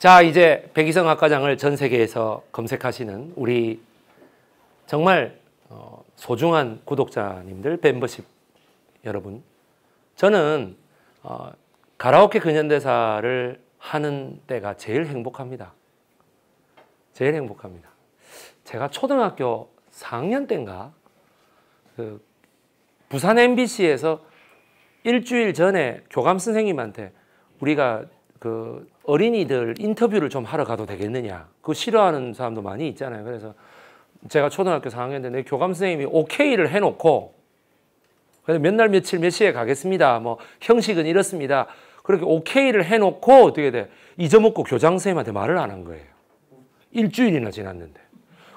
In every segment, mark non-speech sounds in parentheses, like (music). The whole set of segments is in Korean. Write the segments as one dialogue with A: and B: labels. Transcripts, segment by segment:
A: 자, 이제 백이성 학과장을 전 세계에서 검색하시는 우리 정말 어, 소중한 구독자님들, 멤버십 여러분. 저는 어, 가라오케 근현대사를 하는 때가 제일 행복합니다. 제일 행복합니다. 제가 초등학교 4학년 때인가 그 부산 MBC에서 일주일 전에 교감 선생님한테 우리가 그 어린이들 인터뷰를 좀 하러 가도 되겠느냐. 그 싫어하는 사람도 많이 있잖아요. 그래서 제가 초등학교 4학년 때내 교감 선생님이 오케이를 해놓고 몇날 며칠 몇 시에 가겠습니다. 뭐 형식은 이렇습니다. 그렇게 오케이를 해놓고 어떻게 돼 잊어먹고 교장 선생님한테 말을 안 한 거예요. 일주일이나 지났는데.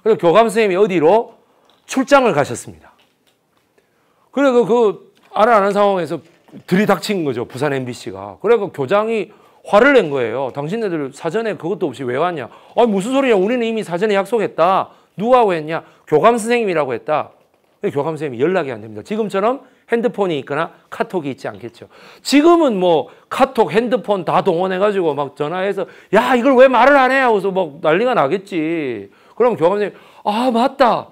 A: 그래서 교감 선생님이 어디로 출장을 가셨습니다. 그래서 그 알아 아는 상황에서 들이닥친 거죠. 부산 MBC가. 그래서 교장이 화를 낸 거예요. 당신네들 사전에 그것도 없이 왜 왔냐? 아 무슨 소리냐? 우리는 이미 사전에 약속했다. 누구하고 했냐? 교감 선생님이라고 했다. 교감 선생님이 연락이 안 됩니다. 지금처럼 핸드폰이 있거나 카톡이 있지 않겠죠. 지금은 뭐 카톡, 핸드폰 다 동원해가지고 막 전화해서 야 이걸 왜 말을 안 해? 하고서 막 난리가 나겠지. 그럼 교감 선생님 아 맞다.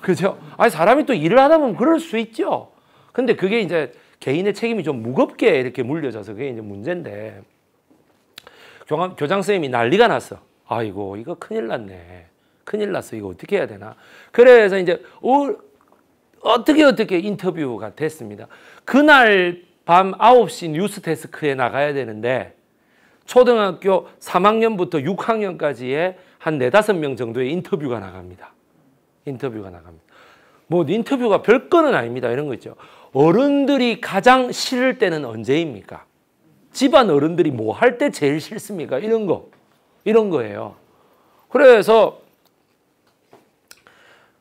A: 그죠? 아니 사람이 또 일을 하다 보면 그럴 수 있죠. 근데 그게 이제 개인의 책임이 좀 무겁게 이렇게 물려져서 그게 이제 문제인데 교장 선생님이 난리가 났어. 아이고 이거 큰일 났네. 큰일 났어. 이거 어떻게 해야 되나. 그래서 이제 올, 어떻게 어떻게 인터뷰가 됐습니다. 그날 밤 9시 뉴스 데스크에 나가야 되는데 초등학교 3학년부터 6학년까지의 한 4, 5명 정도의 인터뷰가 나갑니다. 인터뷰가 나갑니다. 뭐 인터뷰가 별건은 아닙니다. 이런 거 있죠. 어른들이 가장 싫을 때는 언제입니까? 집안 어른들이 뭐 할 때 제일 싫습니까? 이런 거. 이런 거예요. 그래서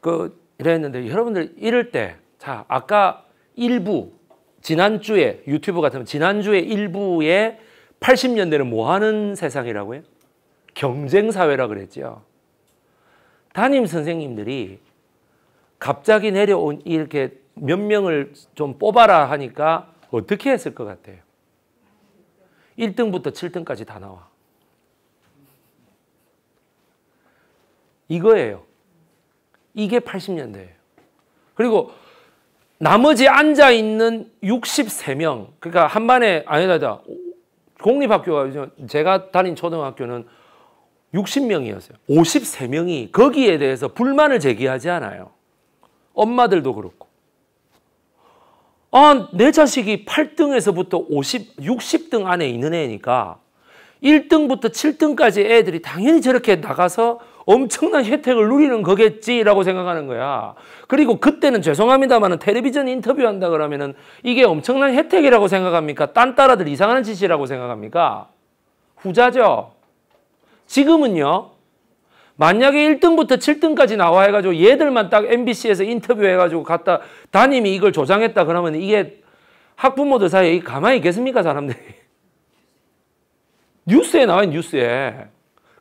A: 그 이랬는데 여러분들 이럴 때 자, 아까 일부 지난주에 유튜브 같은 지난주에 일부에 80년대는 뭐 하는 세상이라고요? 경쟁 사회라 그랬죠. 담임 선생님들이 갑자기 내려온 이렇게 몇 명을 좀 뽑아라 하니까 어떻게 했을 것 같아요? 1등부터 7등까지 다 나와. 이거예요. 이게 80년대예요. 그리고 나머지 앉아 있는 63명, 그러니까 한반에 아니다, 공립학교가 제가 다닌 초등학교는 60명이었어요. 53명이 거기에 대해서 불만을 제기하지 않아요. 엄마들도 그렇고. 아, 내 자식이 8등에서부터 50, 60등 안에 있는 애니까 1등부터 7등까지 애들이 당연히 저렇게 나가서 엄청난 혜택을 누리는 거겠지라고 생각하는 거야. 그리고 그때는 죄송합니다만은 텔레비전 인터뷰한다 그러면은 이게 엄청난 혜택이라고 생각합니까? 딴 따라들 이상한 짓이라고 생각합니까? 후자죠. 지금은요. 만약에 1등부터 7등까지 나와 해가지고 얘들만 딱 MBC에서 인터뷰해가지고 갔다 담임이 이걸 조장했다 그러면 이게 학부모들 사이에 가만히 있겠습니까 사람들이. (laughs) 뉴스에 나와요 뉴스에.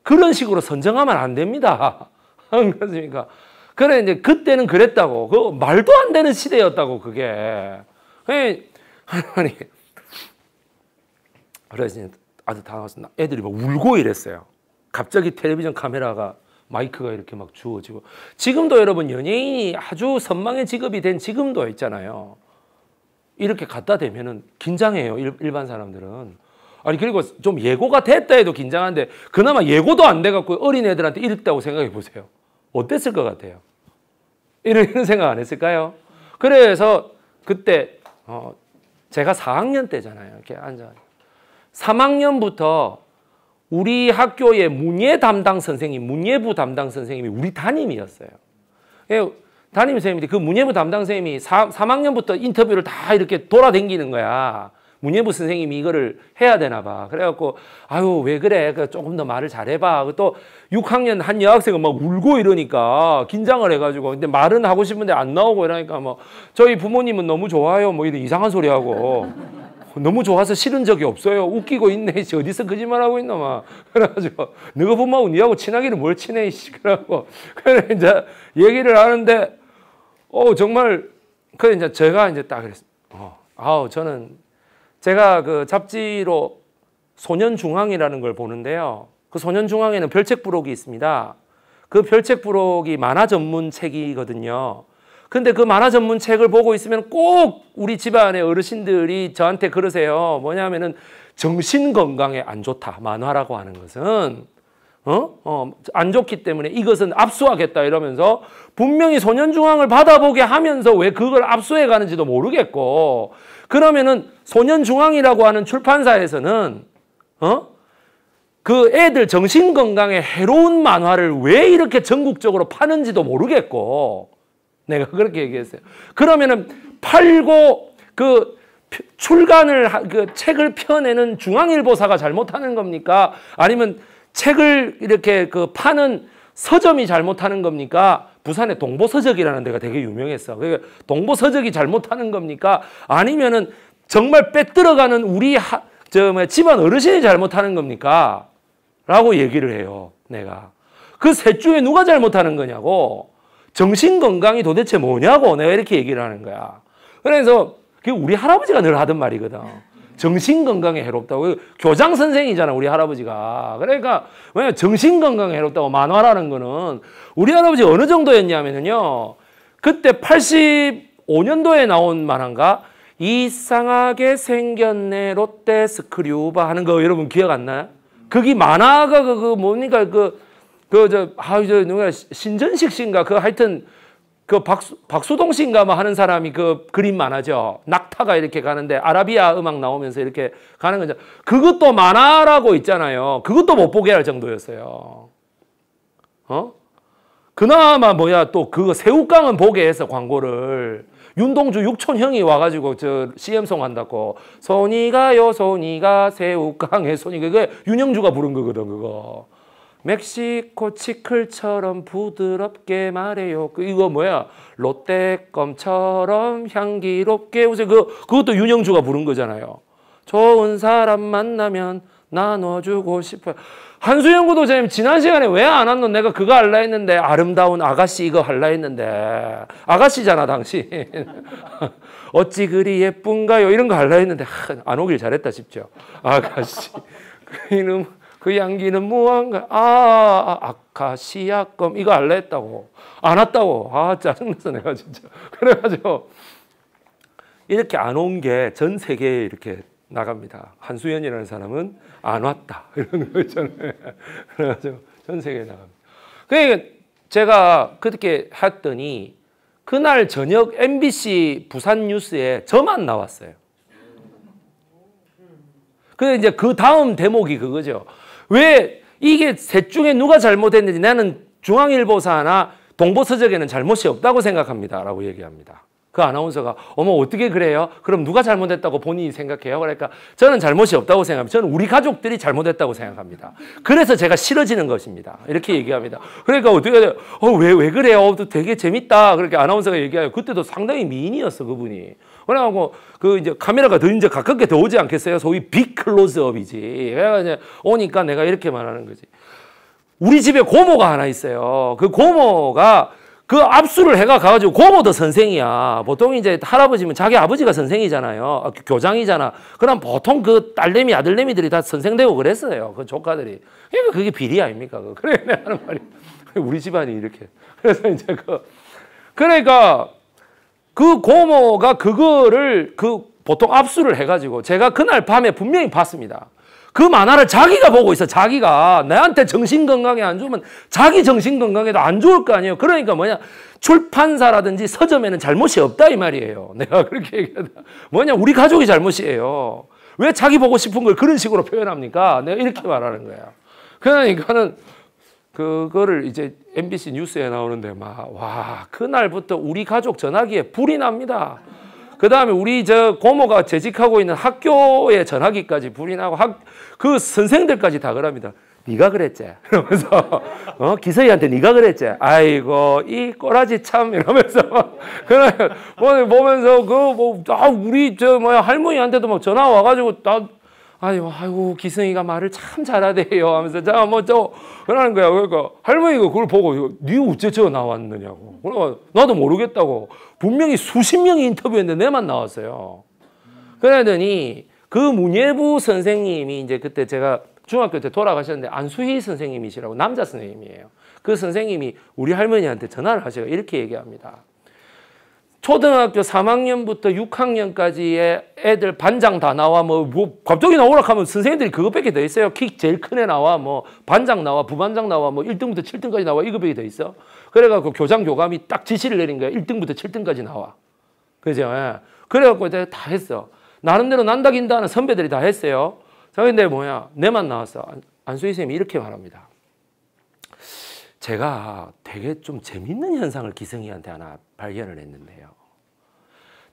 A: 그런 식으로 선정하면 안 됩니다. (laughs) 그렇습니까? 그래 이제 그때는 그랬다고. 그 말도 안 되는 시대였다고 그게. 예. (laughs) 아니 그래서 아주 당황했습니다. 애들이 막 울고 이랬어요. 갑자기 텔레비전 카메라가 마이크가 이렇게 막 주어지고 지금도 여러분 연예인이 아주 선망의 직업이 된 지금도 있잖아요. 이렇게 갖다 대면은 긴장해요. 일, 반 사람들은. 아니 그리고 좀 예고가 됐다 해도 긴장한데 그나마 예고도 안 돼 갖고 어린 애들한테 이랬다고 생각해 보세요. 어땠을 것 같아요? 이런 생각 안 했을까요? 그래서 그때 어 제가 4학년 때잖아요. 이렇게 앉아. 3학년부터 우리 학교의 문예 담당 선생님, 문예부 담당 선생님이 우리 담임이었어요. 예, 담임 선생님인그 문예부 담당 선생님이 3, 학년부터 인터뷰를 다 이렇게 돌아댕기는 거야. 문예부 선생님이 이거를 해야 되나 봐. 그래갖고 아유 왜 그래 그러니까 조금 더 말을 잘해봐. 그 또 6학년 한 여학생은 막 울고 이러니까 긴장을 해가지고 근데 말은 하고 싶은데 안 나오고 이러니까 뭐 저희 부모님은 너무 좋아요 뭐 이런 이상한 소리 하고 너무 좋아서 싫은 적이 없어요. 웃기고 있네. (laughs) 이씨. 어디서 거짓말하고 있나, 막. (laughs) 그래가지고, 너가 보면 니하고 친하기는 뭘 친해, 이씨. 그래고 (laughs) 그래, 이제 얘기를 하는데, 어, 정말, 그래, 이제 제가 이제 딱 그랬어요. 어, 아우, 저는, 제가 그 잡지로 소년중앙이라는 걸 보는데요. 그 소년중앙에는 별책부록이 있습니다. 그 별책부록이 만화 전문 책이거든요. 근데 그 만화 전문 책을 보고 있으면 꼭 우리 집안의 어르신들이 저한테 그러세요. 뭐냐면은 정신 건강에 안 좋다. 만화라고 하는 것은 어? 어, 안 좋기 때문에 이것은 압수하겠다 이러면서 분명히 소년중앙을 받아보게 하면서 왜 그걸 압수해 가는지도 모르겠고 그러면은 소년중앙이라고 하는 출판사에서는 어? 그 애들 정신 건강에 해로운 만화를 왜 이렇게 전국적으로 파는지도 모르겠고 (laughs) 내가 그렇게 얘기했어요. 그러면은 팔고 그 출간을 그 책을 펴내는 중앙일보사가 잘못하는 겁니까? 아니면 책을 이렇게 그 파는 서점이 잘못하는 겁니까? 부산에 동보서적이라는 데가 되게 유명했어. 그 동보서적이 잘못하는 겁니까? 아니면은 정말 빼들어가는 우리 하, 저 뭐 집안 어르신이 잘못하는 겁니까? 라고 얘기를 해요. 내가. 그 셋 중에 누가 잘못하는 거냐고. 정신건강이 도대체 뭐냐고 내가 이렇게 얘기를 하는 거야. 그래서 그게 우리 할아버지가 늘 하던 말이거든. 정신건강에 해롭다고. 교장 선생이잖아, 우리 할아버지가. 그러니까, 왜냐 정신건강에 해롭다고 만화라는 거는 우리 할아버지 어느 정도였냐면요. 그때 85년도에 나온 만화인가? 이상하게 생겼네, 롯데 스크류바 하는 거 여러분 기억 안 나요? 그게 만화가 그, 그 뭡니까? 그 그저 아유 저 누가 신전식 씨인가 그 하여튼 그 박수, 박수동 씨인가 뭐 하는 사람이 그 그림 만화죠. 낙타가 이렇게 가는데 아라비아 음악 나오면서 이렇게 가는 거죠. 그것도 만화라고 있잖아요. 그것도 못 보게 할 정도였어요. 어? 그나마 뭐야 또 그 새우깡은 보게 해서 광고를 윤동주 육촌 형이 와가지고 저 CM송 한다고 손이가요 손이가 새우깡에 손이 그게 윤영주가 부른 거거든 그거 멕시코 치클처럼 부드럽게 말해요. 그 이거 뭐야? 롯데껌처럼 향기롭게 그 그것도 윤영주가 부른 거잖아요. 좋은 사람 만나면 나눠주고 싶어요. 한수영 구도자님 지난 시간에 왜 안 왔노? 내가 그거 할라 했는데 아름다운 아가씨 이거 할라 했는데 아가씨잖아 당신 (laughs) 어찌 그리 예쁜가요? 이런 거 할라 했는데 안 오길 잘했다 싶죠 아가씨 (laughs) 그 이놈 그 향기는 무한가 아, 아 아카시아껌 이거 알라 했다고 안 왔다고 아 짜증나서 내가 진짜 (laughs) 그래가지고 이렇게 안 온 게 전 세계에 이렇게 나갑니다 한수연이라는 사람은 안 왔다 (laughs) 이런 거 있잖아요 그래가지고 전 세계에 나갑니다 그러니까 제가 그렇게 했더니 그날 저녁 MBC 부산 뉴스에 저만 나왔어요. 근 그 이제 그 다음 대목이 그거죠. 왜 이게 셋 중에 누가 잘못했는지 나는 중앙일보사 나 동보서적에는 잘못이 없다고 생각합니다. 라고 얘기합니다. 그 아나운서가 어머 어떻게 그래요? 그럼 누가 잘못했다고 본인이 생각해요? 그러니까 저는 잘못이 없다고 생각합니다. 저는 우리 가족들이 잘못했다고 생각합니다. 그래서 제가 싫어지는 것입니다. 이렇게 얘기합니다. 그러니까 어떻게 해요? 야돼 어, 어왜왜 왜 그래요? 되게 재밌다. 그렇게 아나운서가 얘기해요. 그때도 상당히 미인이었어 그분이. 그래갖고 뭐 그 이제 카메라가 더 이제 가깝게 더 오지 않겠어요? 소위 빅 클로즈업이지. 그래가 이제 오니까 내가 이렇게 말하는 거지. 우리 집에 고모가 하나 있어요. 그 고모가 그 압수를 해가 가가지고 고모도 선생이야. 보통 이제 할아버지면 자기 아버지가 선생이잖아요. 아, 교장이잖아. 그럼 보통 그 딸내미 아들내미들이 다 선생되고 그랬어요. 그 조카들이. 그러니까 그게 비리 아닙니까? (laughs) 그래 하는 말이 우리 집안이 이렇게. 그래서 이제 그 그러니까 그 고모가 그거를 그 보통 압수를 해가지고 제가 그날 밤에 분명히 봤습니다. 그 만화를 자기가 보고 있어 자기가 나한테 정신건강에 안 좋으면 자기 정신건강에도 안 좋을 거 아니에요 그러니까 뭐냐 출판사라든지 서점에는 잘못이 없다 이 말이에요 (laughs) 내가 그렇게 얘기하다 뭐냐 우리 가족이 잘못이에요 왜 자기 보고 싶은 걸 그런 식으로 표현합니까 내가 이렇게 말하는 거야 그러니까는 그거를 이제 MBC 뉴스에 나오는데 막 와 그날부터 우리 가족 전화기에 불이 납니다. 그 다음에 우리 저 고모가 재직하고 있는 학교에 전화기까지 불이 나고 학, 그 선생들까지 다 그럽니다. 네가 그랬지? (laughs) 이러면서 어? 기서이한테 네가 그랬지? 아이고 이 꼬라지 참 이러면서 그냥 뭐, 보면서 그 뭐 아 우리 저 뭐야 할머니한테도 막 전화 와가지고 나 아유, 아이고, 기승이가 말을 참 잘하대요 하면서, 자, 뭐, 저, 그러는 거야. 그러니까, 할머니가 그걸 보고, 네 어째 저 나왔느냐고. 그러니 나도 모르겠다고. 분명히 수십 명이 인터뷰했는데 내만 나왔어요. 그러더니, 그 문예부 선생님이 이제 그때 제가 중학교 때 돌아가셨는데 안수희 선생님이시라고 남자 선생님이에요. 그 선생님이 우리 할머니한테 전화를 하셔요. 이렇게 얘기합니다. 초등학교 3학년부터 6학년까지의 애들 반장 다 나와 뭐, 뭐 갑자기 나오라 하면 선생님들이 그것밖에 돼 있어요. 킥 제일 큰 애 나와 뭐 반장 나와 부반장 나와 뭐 1등부터 7등까지 나와 이거밖에 돼 있어. 그래갖고 교장 교감이 딱 지시를 내린 거야. 1등부터 7등까지 나와. 그죠? 예. 그래갖고 이제 다 했어. 나름대로 난다긴다는 하 선배들이 다 했어요. 자, 근데 뭐야 내만 나왔어. 안수희 선생님이 이렇게 말합니다. 제가 되게 좀 재밌는 현상을 기성이한테 하나 발견을 했는데요.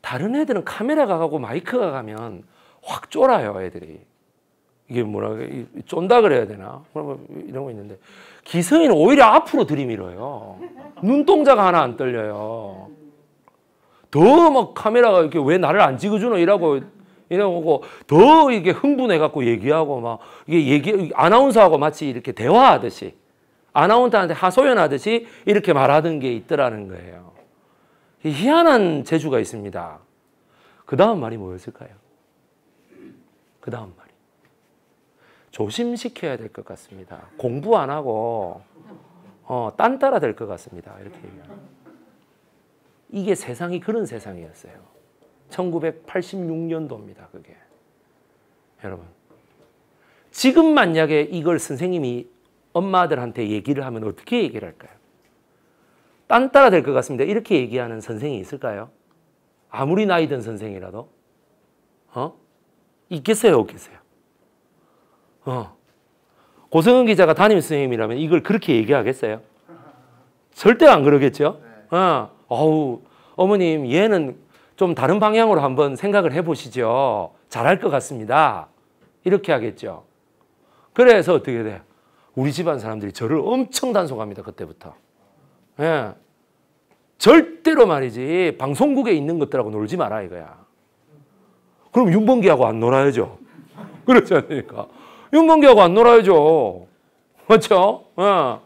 A: 다른 애들은 카메라가 가고 마이크가 가면 확 쫄아요, 애들이. 이게 뭐라 쫀다 그래야 되나? 뭐, 뭐, 이런 거 있는데 기성이는 오히려 앞으로 들이밀어요. 눈동자가 하나 안 떨려요. 더 막 카메라가 이렇게 왜 나를 안 찍어주노 이라고 이러고 더 이게 흥분해갖고 얘기하고 막 이게 얘기 아나운서하고 마치 이렇게 대화하듯이 아나운서한테 하소연하듯이 이렇게 말하던 게 있더라는 거예요. 희한한 재주가 있습니다. 그 다음 말이 뭐였을까요? 그 다음 말이. 조심시켜야 될 것 같습니다. 공부 안 하고, 어, 딴 따라 될 것 같습니다. 이렇게 얘기 이게 세상이 그런 세상이었어요. 1986년도입니다, 그게. 여러분. 지금 만약에 이걸 선생님이 엄마들한테 얘기를 하면 어떻게 얘기를 할까요? 딴따라 될 것 같습니다. 이렇게 얘기하는 선생이 있을까요? 아무리 나이 든 선생이라도 어? 있겠어요? 없겠어요? 어. 고성은 기자가 담임 선생님이라면 이걸 그렇게 얘기하겠어요? 절대 안 그러겠죠? 네. 어. 어우, 어머님, 얘는 좀 다른 방향으로 한번 생각을 해보시죠. 잘할 것 같습니다. 이렇게 하겠죠. 그래서 어떻게 돼요? 우리 집안 사람들이 저를 엄청 단속합니다. 그때부터. 예. 절대로 말이지 방송국에 있는 것들하고 놀지 마라 이거야. 그럼 윤봉기하고안 놀아야죠. (laughs) 그렇지 않습니까? 윤봉기하고안 놀아야죠. 그렇죠? 예.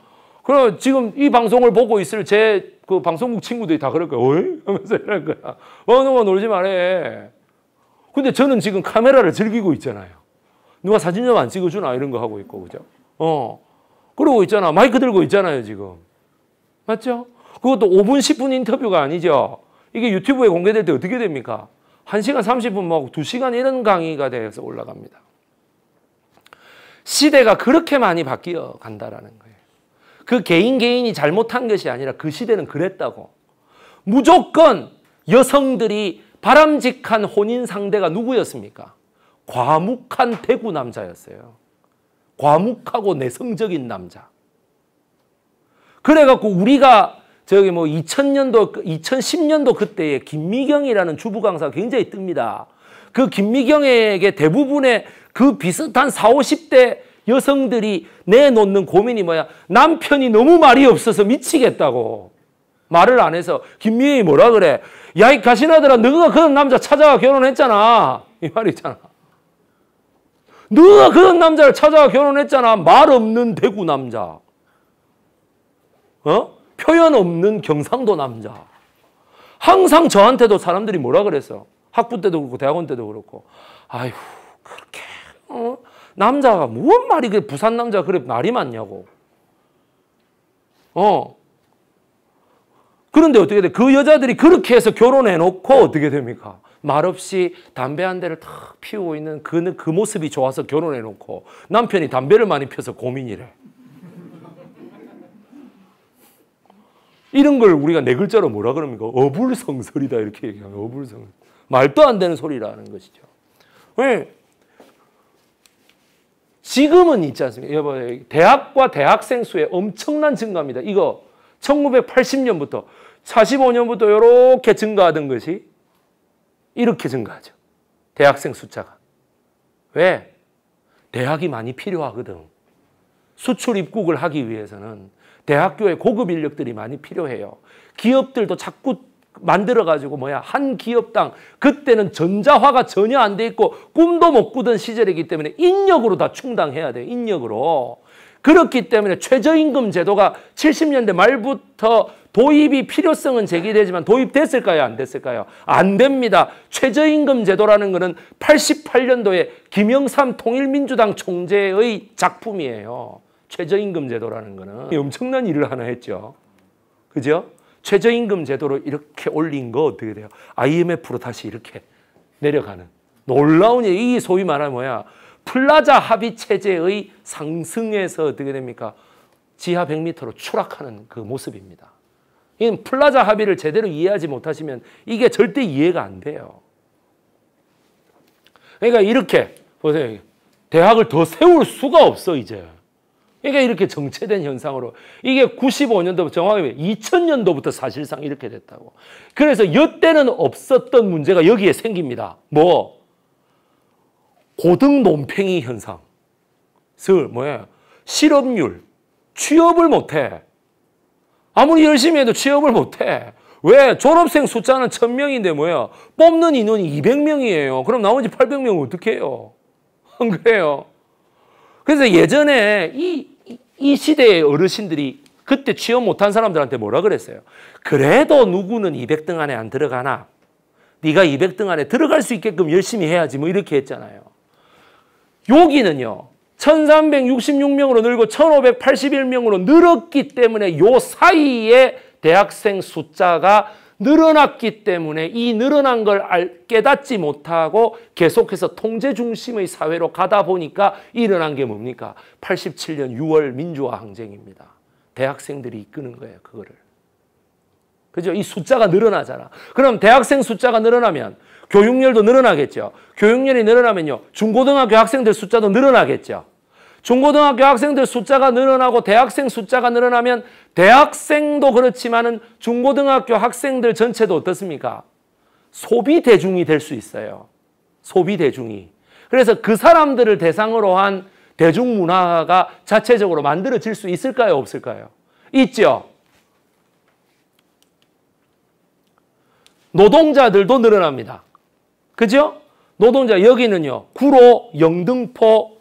A: 그럼 지금 이 방송을 보고 있을 제 그 방송국 친구들이 다 그럴 거야. 어이? 하면서 이럴 거야. 어, 느거 뭐 놀지 말해. 근데 저는 지금 카메라를 즐기고 있잖아요. 누가 사진 좀 안 찍어주나 이런 거 하고 있고, 그죠? 어. 그러고 있잖아. 마이크 들고 있잖아요, 지금. 맞죠? 그것도 5분, 10분 인터뷰가 아니죠. 이게 유튜브에 공개될 때 어떻게 됩니까? 1시간 30분 막 2시간 이런 강의가 돼서 올라갑니다. 시대가 그렇게 많이 바뀌어 간다라는 거예요. 그 개인 개인이 잘못한 것이 아니라 그 시대는 그랬다고. 무조건 여성들이 바람직한 혼인 상대가 누구였습니까? 과묵한 대구 남자였어요. 과묵하고 내성적인 남자. 그래갖고 우리가 저기 뭐 2000년도, 2010년도 그때에 김미경이라는 주부 강사가 굉장히 뜹니다. 그 김미경에게 대부분의 그 비슷한 40, 50대 여성들이 내놓는 고민이 뭐야? 남편이 너무 말이 없어서 미치겠다고. 말을 안 해서 김미경이 뭐라 그래? 야 이 가시나들아 너가 그런 남자 찾아가 결혼했잖아. 이 말이 잖아 누가 그런 남자를 찾아 와 결혼했잖아. 말 없는 대구 남자. 어? 표현 없는 경상도 남자. 항상 저한테도 사람들이 뭐라 그랬어. 학부 때도 그렇고 대학원 때도 그렇고. 아휴 그렇게 어? 남자가 무슨 말이 그 부산 남자 그래 말이 많냐고. 어. 그런데 어떻게 돼? 그 여자들이 그렇게 해서 결혼해 놓고 어떻게 됩니까? 말없이 담배 한 대를 탁 피우고 있는 그, 그 모습이 좋아서 결혼해 놓고 남편이 담배를 많이 피워서 고민이래. 이런 걸 우리가 네 글자로 뭐라 그럽니까? 어불성설이다 이렇게 얘기하면 어불성설. 말도 안 되는 소리라는 것이죠. 왜? 지금은 있지 않습니까? 여러분, 대학과 대학생 수의 엄청난 증가입니다. 이거 1980년부터 45년부터 이렇게 증가하던 것이 이렇게 증가하죠. 대학생 숫자가. 왜? 대학이 많이 필요하거든. 수출 입국을 하기 위해서는 대학교의 고급 인력들이 많이 필요해요. 기업들도 자꾸 만들어가지고 뭐야 한 기업당 그때는 전자화가 전혀 안 돼 있고 꿈도 못 꾸던 시절이기 때문에 인력으로 다 충당해야 돼요. 인력으로. 그렇기 때문에 최저임금 제도가 70년대 말부터 도입이 필요성은 제기되지만 도입됐을까요? 안 됐을까요? 안 됩니다. 최저임금 제도라는 것은 88년도에 김영삼 통일민주당 총재의 작품이에요. 최저임금 제도라는 거는 엄청난 일을 하나 했죠. 그죠? 최저임금 제도로 이렇게 올린 거 어떻게 돼요? IMF로 다시 이렇게 내려가는 놀라운 이 소위 말하는 뭐야? 플라자 합의 체제의 상승에서 어떻게 됩니까? 지하 100m로 추락하는 그 모습입니다. 이 플라자 합의를 제대로 이해하지 못하시면 이게 절대 이해가 안 돼요. 그러니까 이렇게 보세요. 대학을 더 세울 수가 없어 이제. 그러 그러니까 이렇게 정체된 현상으로 이게 9 5년도 정확히 2000년도부터 사실상 이렇게 됐다고. 그래서 이때는 없었던 문제가 여기에 생깁니다. 뭐 고등 논팽이 현상. 슬뭐예 실업률, 취업을 못해. 아무리 열심히 해도 취업을 못해. 왜? 졸업생 숫자는 1000명인데 뭐예요 뽑는 인원이 200명이에요. 그럼 나머지 800명은 어떻게 해요? 안 그래요? 그래서 예전에 이, 이 시대의 어르신들이 그때 취업 못한 사람들한테 뭐라 그랬어요? 그래도 누구는 200등 안에 안 들어가나? 네가 200등 안에 들어갈 수 있게끔 열심히 해야지 뭐 이렇게 했잖아요. 여기는요. 1366명으로 늘고 1581명으로 늘었기 때문에 요 사이에 대학생 숫자가 늘어났기 때문에 이 늘어난 걸 깨닫지 못하고 계속해서 통제 중심의 사회로 가다 보니까 일어난 게 뭡니까? 87년 6월 민주화 항쟁입니다. 대학생들이 이끄는 거예요, 그거를. 그죠? 이 숫자가 늘어나잖아. 그럼 대학생 숫자가 늘어나면 교육열도 늘어나겠죠. 교육열이 늘어나면요. 중고등학교 학생들 숫자도 늘어나겠죠. 중고등학교 학생들 숫자가 늘어나고 대학생 숫자가 늘어나면 대학생도 그렇지만은 중고등학교 학생들 전체도 어떻습니까? 소비 대중이 될 수 있어요. 소비 대중이. 그래서 그 사람들을 대상으로 한 대중문화가 자체적으로 만들어질 수 있을까요? 없을까요? 있죠. 노동자들도 늘어납니다. 그죠? 노동자 여기는요. 구로 영등포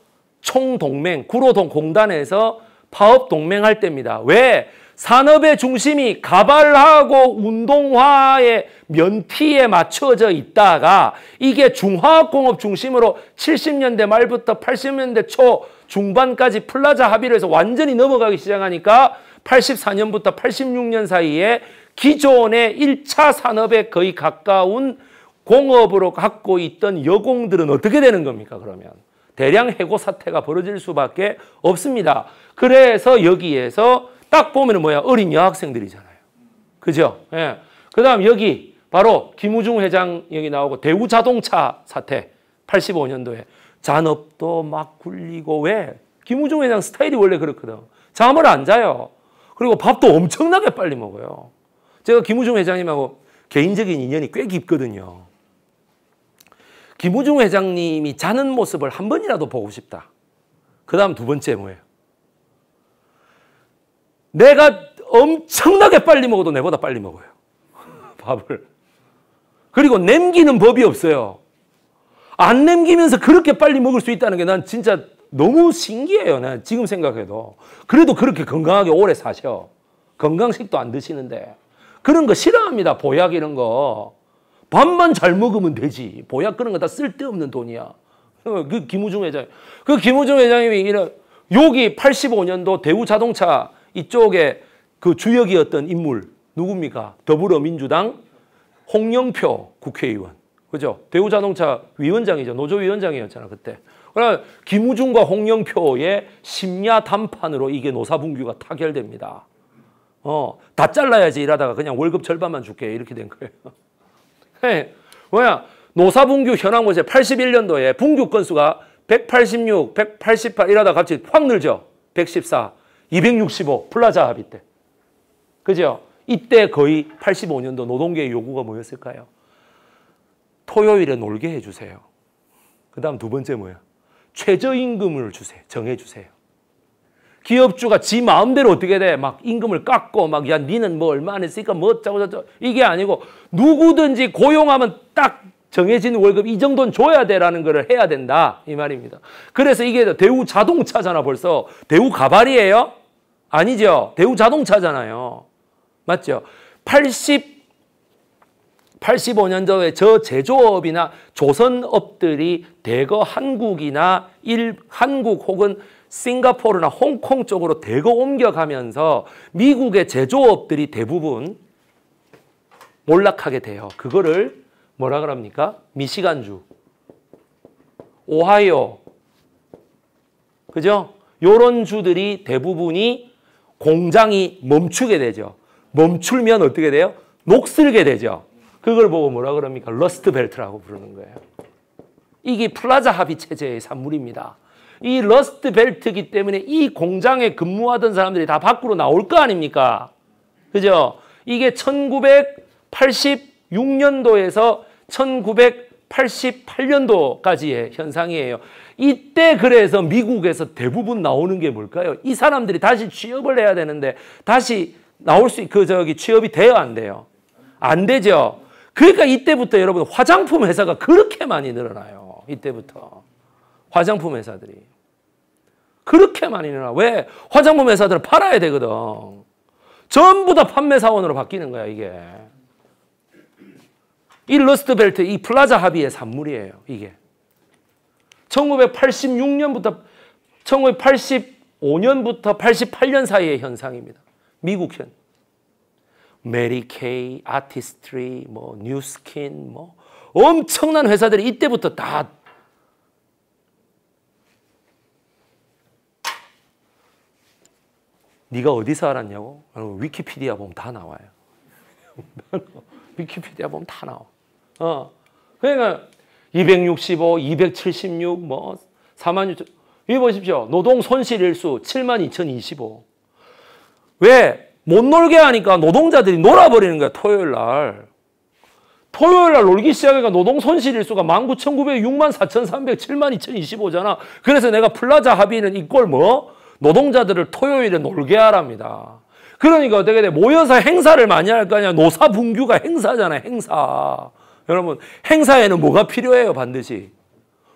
A: 총동맹, 구로동 공단에서 파업 동맹할 때입니다. 왜? 산업의 중심이 가발하고 운동화의 면피에 맞춰져 있다가 이게 중화학공업 중심으로 70년대 말부터 80년대 초 중반까지 플라자 합의를 해서 완전히 넘어가기 시작하니까 84년부터 86년 사이에 기존의 1차 산업에 거의 가까운 공업으로 갖고 있던 여공들은 어떻게 되는 겁니까 그러면? 대량 해고 사태가 벌어질 수밖에 없습니다. 그래서 여기에서 딱 보면 뭐야 어린 여학생들이잖아요. 그죠? 예. 그 다음 여기 바로 김우중 회장 여기 나오고 대우자동차 사태 85년도에 잔업도 막 굴리고 왜? 김우중 회장 스타일이 원래 그렇거든. 잠을 안 자요. 그리고 밥도 엄청나게 빨리 먹어요. 제가 김우중 회장님하고 개인적인 인연이 꽤 깊거든요. 김우중 회장님이 자는 모습을 한 번이라도 보고 싶다. 그 다음 두 번째 뭐예요? 내가 엄청나게 빨리 먹어도 내보다 빨리 먹어요. (laughs) 밥을. 그리고 남기는 법이 없어요. 안 남기면서 그렇게 빨리 먹을 수 있다는 게 난 진짜 너무 신기해요. 난 지금 생각해도. 그래도 그렇게 건강하게 오래 사셔. 건강식도 안 드시는데. 그런 거 싫어합니다. 보약 이런 거. 밥만 잘 먹으면 되지. 보약 그런 거 다 쓸데없는 돈이야. 어, 그 김우중 회장. 그 김우중 회장님이 이런 여기 85년도 대우자동차 이쪽에 그 주역이었던 인물 누굽니까? 더불어민주당 홍영표 국회의원. 그죠? 대우자동차 위원장이죠. 노조위원장이었잖아, 그때. 그러니 김우중과 홍영표의 심야 담판으로 이게 노사분규가 타결됩니다. 어, 다 잘라야지 일하다가 그냥 월급 절반만 줄게. 이렇게 된 거예요. 예. 뭐야? 노사분규 현황보세 81년도에 분규 건수가 186, 188 이러다 갑자기 확 늘죠. 114, 265 플라자 합의 때. 그죠? 이때 거의 85년도 노동계의 요구가 뭐였을까요? 토요일에 놀게 해주세요. 그 다음 두 번째 뭐야? 최저임금을 주세요. 정해주세요. 기업주가 지 마음대로 어떻게 돼? 막 임금을 깎고 막야 니는 뭐 얼마 안 했으니까 뭐 어쩌고 저쩌고 이게 아니고 누구든지 고용하면 딱 정해진 월급 이 정도는 줘야 되라는 거를 해야 된다 이 말입니다. 그래서 이게 대우 자동차잖아 벌써 대우 가발이에요? 아니죠. 대우 자동차잖아요. 맞죠? 80 85년 전에 저 제조업이나 조선업들이 대거 한국이나 일, 한국 혹은 싱가포르나 홍콩 쪽으로 대거 옮겨가면서 미국의 제조업들이 대부분 몰락하게 돼요. 그거를 뭐라 그럽니까? 미시간주, 오하이오, 그죠? 요런 주들이 대부분이 공장이 멈추게 되죠. 멈출면 어떻게 돼요? 녹슬게 되죠. 그걸 보고 뭐라 그럽니까? 러스트 벨트라고 부르는 거예요. 이게 플라자 합의 체제의 산물입니다. 이 러스트 벨트기 때문에 이 공장에 근무하던 사람들이 다 밖으로 나올 거 아닙니까? 그죠? 이게 1986년도에서 1988년도까지의 현상이에요. 이때 그래서 미국에서 대부분 나오는 게 뭘까요? 이 사람들이 다시 취업을 해야 되는데 다시 나올 수, 그 저기 취업이 돼요? 안 돼요? 안 되죠. 그러니까 이때부터 여러분 화장품 회사가 그렇게 많이 늘어나요. 이때부터. 화장품 회사들이. 그렇게 많이 일어나. 왜? 화장품 회사들은 팔아야 되거든. 전부 다 판매 사원으로 바뀌는 거야, 이게. 이 러스트 벨트, 이 플라자 합의의 산물이에요, 이게. 1986년부터 1985년부터 88년 사이의 현상입니다. 미국 현. 메리케이, 아티스트리, 뭐 뉴스킨, 뭐 엄청난 회사들이 이때부터 다 네가 어디서 알았냐고? 위키피디아 보면 다 나와요. (laughs) 위키피디아 보면 다 나와. 어. 그러니까 265, 276, 뭐 4만 6천. 이 보십시오. 노동 손실 일수 7만 2025. 왜? 못 놀게 하니까 노동자들이 놀아버리는 거야, 토요일 날. 토요일 날 놀기 시작하니까 노동 손실 일수가 19,900, 64,300, 72,025잖아. 그래서 내가 플라자 합의는 이 꼴 뭐? 노동자들을 토요일에 놀게 하랍니다. 그러니까 어떻게 돼? 모여서 행사를 많이 할 거아 노사 분규가 행사잖아, 행사. 여러분, 행사에는 뭐가 필요해요, 반드시?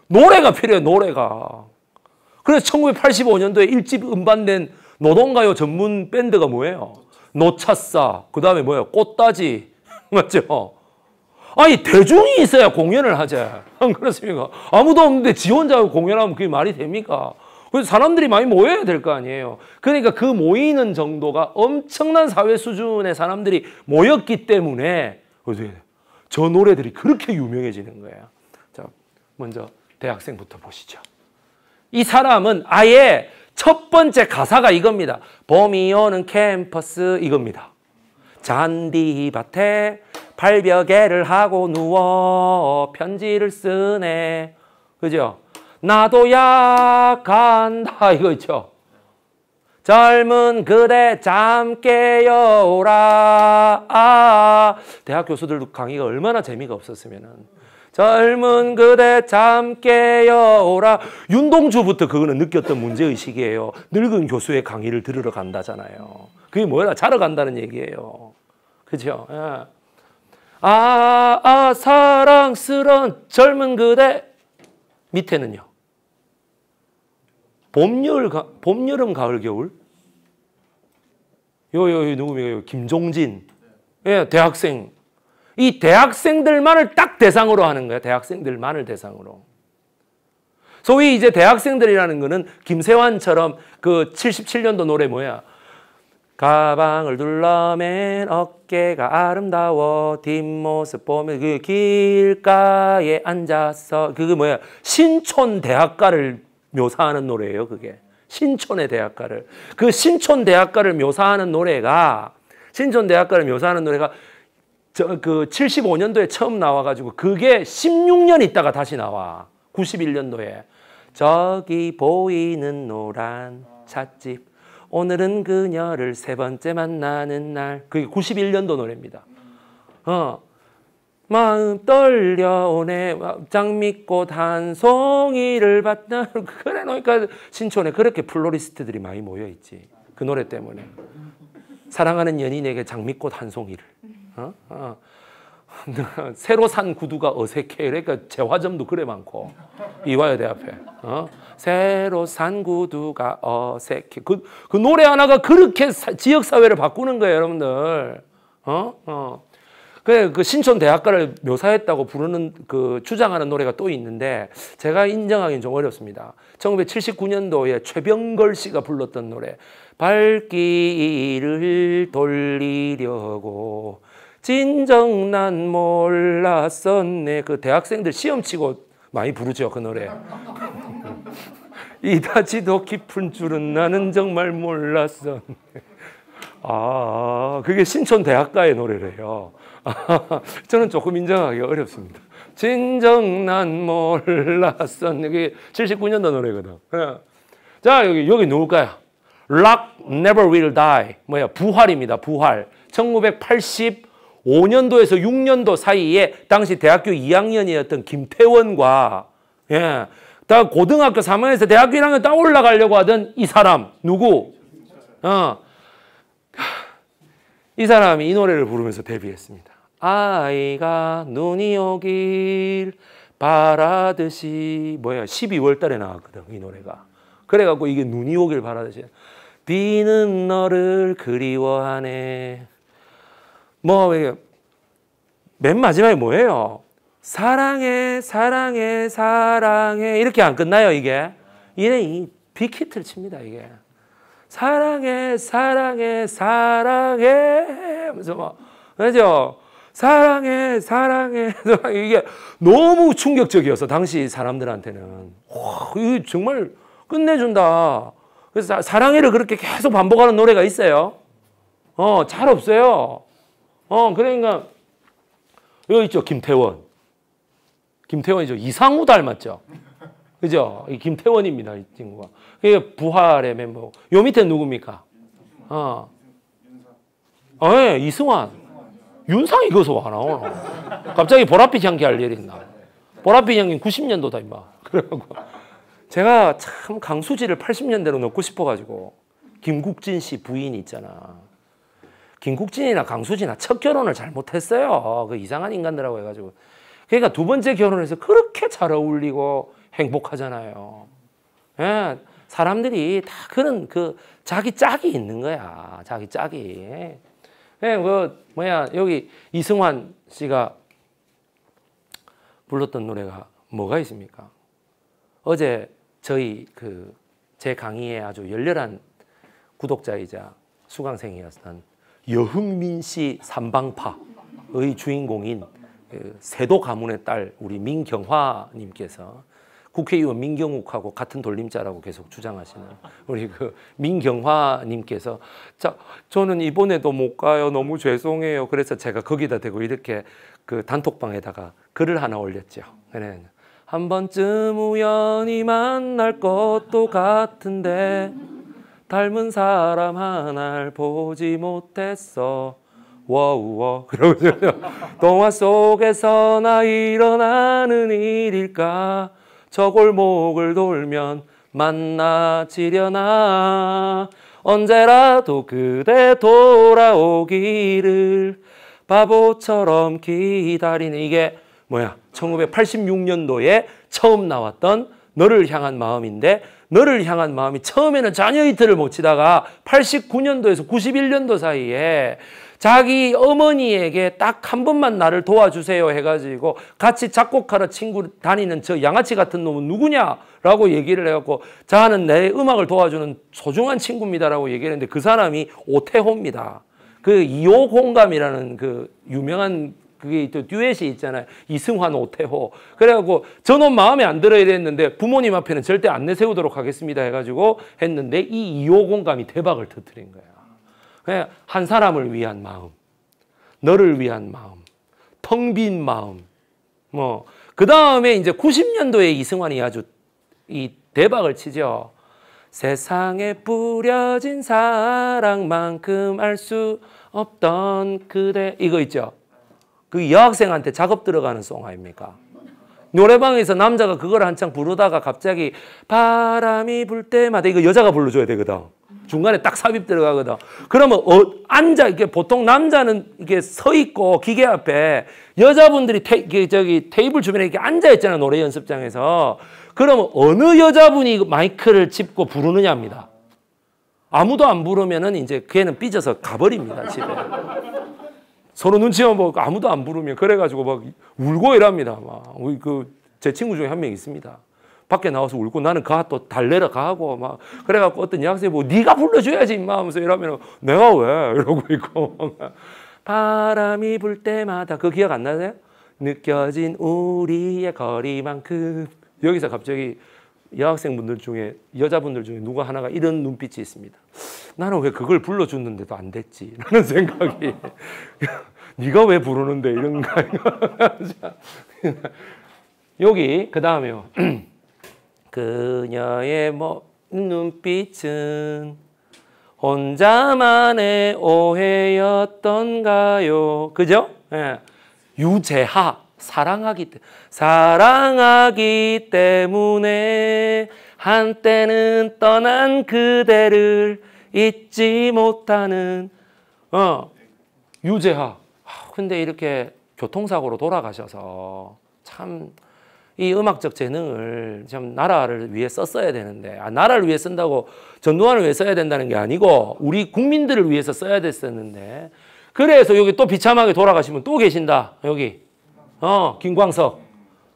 A: 노래가 필요해, 노래가. 그래서 1985년도에 일집 음반된 노동가요 전문 밴드가 뭐예요? 노차싸. 그 다음에 뭐예요? 꽃다지. (laughs) 맞죠? 아니, 대중이 있어야 공연을 하지. 안 (laughs) 그렇습니까? 아무도 없는데 지 혼자 공연하면 그게 말이 됩니까? 그래서 사람들이 많이 모여야 될 거 아니에요. 그러니까 그 모이는 정도가 엄청난 사회 수준의 사람들이 모였기 때문에 저 노래들이 그렇게 유명해지는 거예요. 자, 먼저 대학생부터 보시죠. 이 사람은 아예 첫 번째 가사가 이겁니다. 봄이 오는 캠퍼스 이겁니다. 잔디밭에 팔벽에를 하고 누워 편지를 쓰네. 그죠? 나도 약한다 (laughs) 이거 있죠. 젊은 그대 잠 깨어라. 아, 대학 교수들도 강의가 얼마나 재미가 없었으면은. 젊은 그대 잠 깨어라. 윤동주부터 그거는 느꼈던 문제의식이에요. 늙은 교수의 강의를 들으러 간다잖아요. 그게 뭐야? 자러 간다는 얘기예요. 그죠? 예. 아, 아, 사랑스런 젊은 그대. 밑에는요. 봄, 여름, 가, 봄, 여름, 가을, 겨울. 요, 요, 요, 누구입니까? 김종진. 예, 대학생. 이 대학생들만을 딱 대상으로 하는 거야. 대학생들만을 대상으로. 소위 이제 대학생들이라는 거는 김세환처럼 그 77년도 노래 뭐야? 가방을 둘러맨 어깨가 아름다워 뒷모습 보면 그 길가에 앉아서 그게 뭐야 신촌 대학가를 묘사하는 노래예요, 그게. 신촌의 대학가를. 그 신촌 대학가를 묘사하는 노래가 신촌 대학가를 묘사하는 노래가 저 그 75년도에 처음 나와 가지고 그게 16년 있다가 다시 나와. 91년도에. 저기 보이는 노란 찻집 오늘은 그녀를 세 번째 만나는 날 그게 91년도 노래입니다. 어 마음 떨려오네 장미꽃 한 송이를 봤다 (laughs) 그래 놓으니까 그러니까 신촌에 그렇게 플로리스트들이 많이 모여있지 그 노래 때문에 사랑하는 연인에게 장미꽃 한 송이를 어? 어. (laughs) 새로 산 구두가 어색해 그러니까 재화점도 그래 많고 이화여대 앞에 어? 새로 산 구두가 어색해 그, 그 노래 하나가 그렇게 사, 지역사회를 바꾸는 거예요 여러분들 어? 어. 그, 그 신촌 대학가를 묘사했다고 부르는 그 주장하는 노래가 또 있는데 제가 인정하기는 좀 어렵습니다. 1979년도에 최병걸 씨가 불렀던 노래 발길을 돌리려고 진정 난 몰랐었네 그 대학생들 시험 치고 많이 부르죠 그 노래 (laughs) 이다지도 깊은 줄은 나는 정말 몰랐었네 아 그게 신촌 대학가의 노래래요 (laughs) 저는 조금 인정하기 어렵습니다. 진정 난 몰랐어. 이게 79년도 노래거든. 예. 자, 여기, 여기 누굴까요? Rock Never Will Die. 뭐야? 부활입니다. 부활. 1985년도에서 6년도 사이에 당시 대학교 2학년이었던 김태원과 예. 다 고등학교 3학년에서 대학교 1학년 딱 올라가려고 하던 이 사람 누구? 어. 이 사람이 이 노래를 부르면서 데뷔했습니다. 아이가 눈이 오길 바라듯이 뭐야 12월 달에 나왔거든 이 노래가 그래갖고 이게 눈이 오길 바라듯이 비는 너를 그리워하네 뭐맨 마지막에 뭐예요 사랑해 사랑해 사랑해 이렇게 안 끝나요 이게 이래 이 빅히트를 칩니다 이게 사랑해 사랑해 사랑해 하면뭐 그죠 사랑해, 사랑해. (laughs) 이게 너무 충격적이어서 당시 사람들한테는 와, 이 정말 끝내준다. 그래서 사랑해를 그렇게 계속 반복하는 노래가 있어요. 어, 잘 없어요. 어, 그러니까 이거 있죠, 김태원. 김태원이죠. 이상우 닮았죠. 그죠? 이 김태원입니다, 이 친구가. 이게 부활의 멤버. 요 밑에 누굽니까? 어. 어, 예, 이승환. 윤상이 거서와 나오나. 갑자기 보랏빛 향기 할 일이 있나. 보랏빛 향기 90년도다 임마. (laughs) 그래갖고 제가 참 강수지를 80년대로 넣고 싶어가지고 김국진 씨 부인 있잖아. 김국진이나 강수지나 첫 결혼을 잘못했어요. 그 이상한 인간들하고 해가지고. 그러니까 두 번째 결혼해서 그렇게 잘 어울리고 행복하잖아요. 예, 사람들이 다 그런 그 자기 짝이 있는 거야. 자기 짝이. 그 뭐야 여기 이승환 씨가 불렀던 노래가 뭐가 있습니까? 어제 저희 그 제 강의에 아주 열렬한 구독자이자 수강생이었던 여흥민 씨 삼방파의 주인공인 그 세도 가문의 딸 우리 민경화님께서 국회의원 민경욱하고 같은 돌림자라고 계속 주장하시는 우리 그 민경화님께서 자 저는 이번에도 못 가요 너무 죄송해요 그래서 제가 거기다 대고 이렇게 그 단톡방에다가 글을 하나 올렸죠. 네. 한 번쯤 우연히 만날 것도 같은데 닮은 사람 하나를 보지 못했어. 워우워 (laughs) 그러면서 동화 속에서 나 일어나는 일일까 저 골목을 돌면 만나지려나 언제라도 그대 돌아오기를 바보처럼 기다리는 이게 뭐야 1986년도에 처음 나왔던 너를 향한 마음인데 너를 향한 마음이 처음에는 자녀 히트를 못 치다가 89년도에서 91년도 사이에 자기 어머니에게 딱 한 번만 나를 도와주세요 해가지고 같이 작곡하러 친구 다니는 저 양아치 같은 놈은 누구냐라고 얘기를 해갖고 자는 내 음악을 도와주는 소중한 친구입니다라고 얘기 했는데 그 사람이 오태호입니다. 그 이호 공감이라는 그 유명한 그게 또 듀엣이 있잖아요. 이승환, 오태호. 그래갖고 저는 마음에 안 들어 이랬는데 부모님 앞에는 절대 안 내세우도록 하겠습니다 해가지고 했는데 이 이호 공감이 대박을 터뜨린 거예요. 예, 한 사람을 위한 마음, 너를 위한 마음, 텅 빈 마음. 뭐, 그 다음에 이제 90년도에 이승환이 아주 이 대박을 치죠. 세상에 뿌려진 사랑만큼 알 수 없던 그대. 이거 있죠. 그 여학생한테 작업 들어가는 송 아닙니까? 노래방에서 남자가 그걸 한창 부르다가 갑자기 바람이 불 때마다 이거 여자가 불러줘야 되거든. 중간에 딱 삽입 들어가거든. 그러면 어, 앉아 이게 보통 남자는 이게 서 있고 기계 앞에 여자분들이 테, 저기 테이블 주변에 이렇게 앉아 있잖아 노래 연습장에서. 그러면 어느 여자분이 마이크를 짚고 부르느냐입니다. 아무도 안 부르면은 이제 걔는 삐져서 가버립니다 집에. 서로 눈치만 보고 아무도 안 부르면 그래가지고 막 울고 이랍니다. 막 우리 그 제 친구 중에 한 명 있습니다. 밖에 나와서 울고 나는 가 또 달래러 가고 막 그래갖고 어떤 여학생이 뭐 네가 불러줘야지 임마 하면서 이러면 내가 왜 (laughs) 이러고 있고 바람이 불 때마다 그 기억 안 나세요? 느껴진 우리의 거리만큼 여기서 갑자기 여학생분들 중에 여자분들 중에 누가 하나가 이런 눈빛이 있습니다. 나는 왜 그걸 불러줬는데도 안 됐지? (laughs) 라는 생각이 (laughs) 네가 왜 부르는데 이런가 여기 그 다음에요. (clears throat) 그녀의 뭐 눈빛은 혼자만의 오해였던가요? 그죠? 예. 유재하 사랑하기 사랑하기 때문에 한때는 떠난 그대를 잊지 못하는 어 유재하 아, 근데 이렇게 교통사고로 돌아가셔서 참이 음악적 재능을 참 나라를 위해 썼어야 되는데 아, 나라를 위해 쓴다고 전두환을 위해 써야 된다는 게 아니고 우리 국민들을 위해서 써야 됐었는데 그래서 여기 또 비참하게 돌아가시면 또 계신다 여기 어 김광석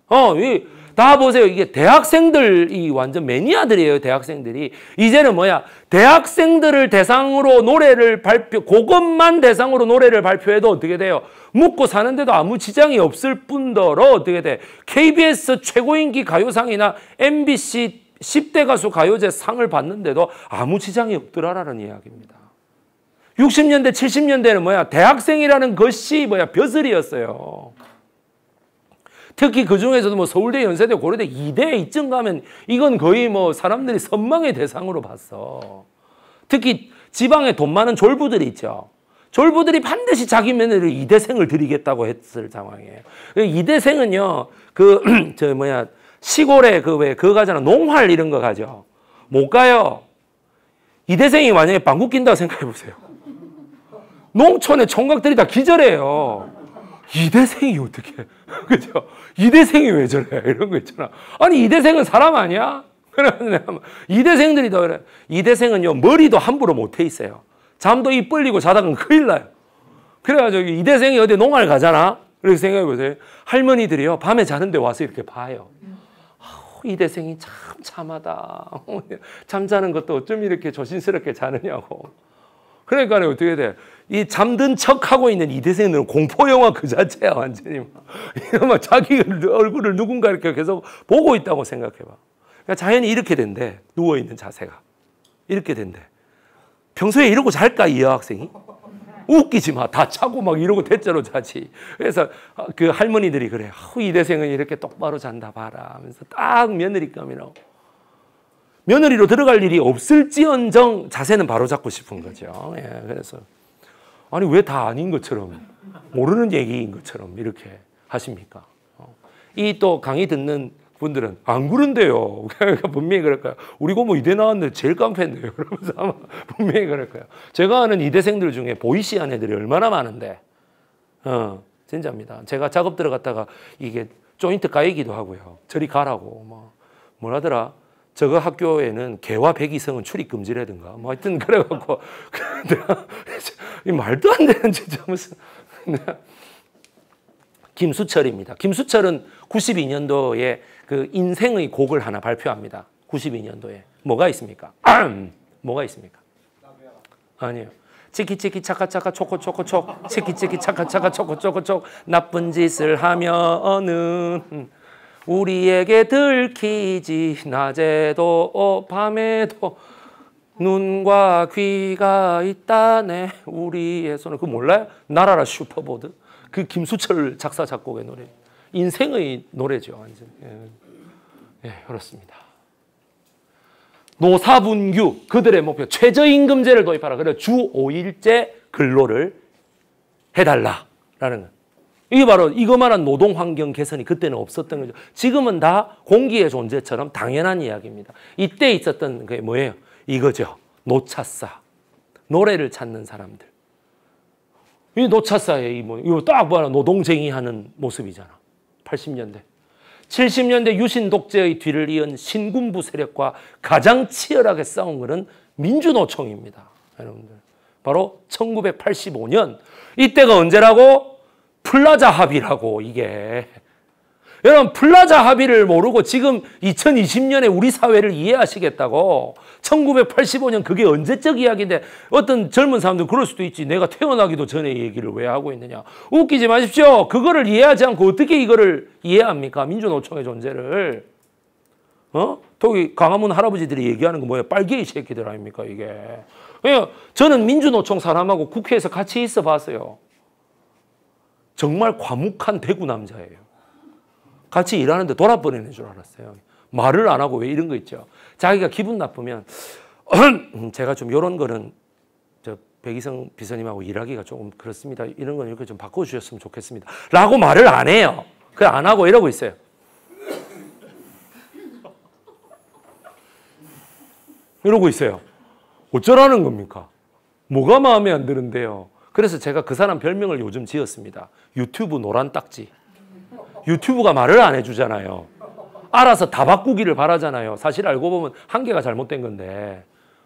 A: 어이 다 보세요. 이게 대학생들이 완전 매니아들이에요. 대학생들이. 이제는 뭐야? 대학생들을 대상으로 노래를 발표, 그것만 대상으로 노래를 발표해도 어떻게 돼요? 묻고 사는데도 아무 지장이 없을 뿐더러 어떻게 돼? KBS 최고인기 가요상이나 MBC 10대 가수 가요제 상을 받는데도 아무 지장이 없더라라는 이야기입니다. 60년대, 70년대는 뭐야? 대학생이라는 것이 뭐야? 벼슬이었어요. 특히 그 중에서도 뭐 서울대, 연세대, 고려대 2대 에 이쯤 가면 이건 거의 뭐 사람들이 선망의 대상으로 봤어. 특히 지방에 돈 많은 졸부들이 있죠. 졸부들이 반드시 자기 며느리를 이대생을 드리겠다고 했을 상황이에요. 이대생은요, 그, (clears throat) 저 뭐야, 시골에 그 왜, 그거 가잖아. 농활 이런 거 가죠. 못 가요. 이대생이 만약에 방구 낀다고 생각해 보세요. 농촌의 총각들이 다 기절해요. 이대생이 어떻게 (laughs) 그죠? 이대생이 왜 저래? 이런 거 있잖아. 아니 이대생은 사람 아니야? (laughs) 뭐, 이대생들이 더 그래. 이대생은요 머리도 함부로 못해 있어요. 잠도 입 벌리고 자다가 큰일 나요. 그래가지고 이대생이 어디 농활 가잖아. 이렇게 생각해 보세요. 할머니들이요 밤에 자는데 와서 이렇게 봐요. 이대생이 참 참하다. 잠자는 (laughs) 것도 어쩜 이렇게 조심스럽게 자느냐고. 그러니까 어떻게 돼? 이 잠든 척하고 있는 이대생은 들 공포 영화 그 자체야 완전히 막 자기 얼굴을 누군가 이렇게 계속 보고 있다고 생각해봐. 그러니까 자연이 이렇게 된대 누워 있는 자세가 이렇게 된대. 평소에 이러고 잘까 이 여학생이? 웃기지 마. 다자고막 이러고 대자로 자지. 그래서 아, 그 할머니들이 그래. 이대생은 이렇게 똑바로 잔다 봐라 하면서 딱 며느리감이라고. 며느리로 들어갈 일이 없을지언정 자세는 바로 잡고 싶은 거죠. 예, 그래서 아니 왜 다 아닌 것처럼 모르는 얘기인 것처럼 이렇게 하십니까? 어. 이또 강의 듣는 분들은 안 그런데요. (laughs) 분명히 그럴 거야. 우리 고모 뭐 이대 나왔는데 제일 깡패인데요 그러면서 (laughs) 아마 분명히 그럴 거야. 제가 아는 이대생들 중에 보이시한 애들이 얼마나 많은데. 어, 진짜입니다. 제가 작업 들어갔다가 이게 조인트 까이기도 하고요. 저리 가라고. 뭐, 뭐라더라. 저거 학교에는 개와 백이성은 출입 금지라든가 뭐 하여튼 그래갖고 (laughs) 이 말도 안 되는 진짜 무슨. 네. 김수철입니다. 김수철은 92년도에 그 인생의 곡을 하나 발표합니다. 92년도에 뭐가 있습니까? 뭐가 있습니까? 아니요. 치키치키 차카차카 초코초코촉 치키치키 차카차카 초코초코촉 나쁜 짓을 하면은 우리에게 들키지 낮에도 어, 밤에도 눈과 귀가 있다네 우리의 손에 그 몰라요? 나라라 슈퍼보드 그 김수철 작사 작곡의 노래 인생의 노래죠 완전 예. 예 그렇습니다 노사분규 그들의 목표 최저임금제를 도입하라 그래 주 5일제 근로를 해달라라는 거 이게 바로 이거만한 노동 환경 개선이 그때는 없었던 거죠 지금은 다 공기의 존재처럼 당연한 이야기입니다 이때 있었던 게 뭐예요? 이거죠. 노차사. 노래를 찾는 사람들. 이 노차사의 이 뭐, 이딱 봐라. 노동쟁이 하는 모습이잖아. 80년대. 70년대 유신 독재의 뒤를 이은 신군부 세력과 가장 치열하게 싸운 것은 민주노총입니다. 여러분들. 바로 1985년. 이때가 언제라고? 플라자 합의라고 이게 여러분 플라자 합의를 모르고 지금 2020년에 우리 사회를 이해하시겠다고 1985년 그게 언제적 이야기인데 어떤 젊은 사람들 그럴 수도 있지 내가 태어나기도 전에 얘기를 왜 하고 있느냐 웃기지 마십시오 그거를 이해하지 않고 어떻게 이거를 이해합니까 민주노총의 존재를 어? 거기 강화문 할아버지들이 얘기하는 거 뭐야 빨개이 새끼들 아닙니까 이게 그러 저는 민주노총 사람하고 국회에서 같이 있어 봤어요 정말 과묵한 대구 남자예요 같이 일하는데 돌아버리는 줄 알았어요. 말을 안 하고 왜 이런 거 있죠. 자기가 기분 나쁘면 (clears throat) 제가 좀 이런 거는 저 백이성 비서님하고 일하기가 조금 그렇습니다. 이런 건 이렇게 좀 바꿔주셨으면 좋겠습니다. 라고 말을 안 해요. 그안 하고 이러고 있어요. 이러고 있어요. 어쩌라는 겁니까? 뭐가 마음에 안 드는데요? 그래서 제가 그 사람 별명을 요즘 지었습니다. 유튜브 노란 딱지. 유튜브가 말을 안 해주잖아요. 알아서 다 바꾸기를 바라잖아요. 사실 알고 보면 한계가 잘못된 건데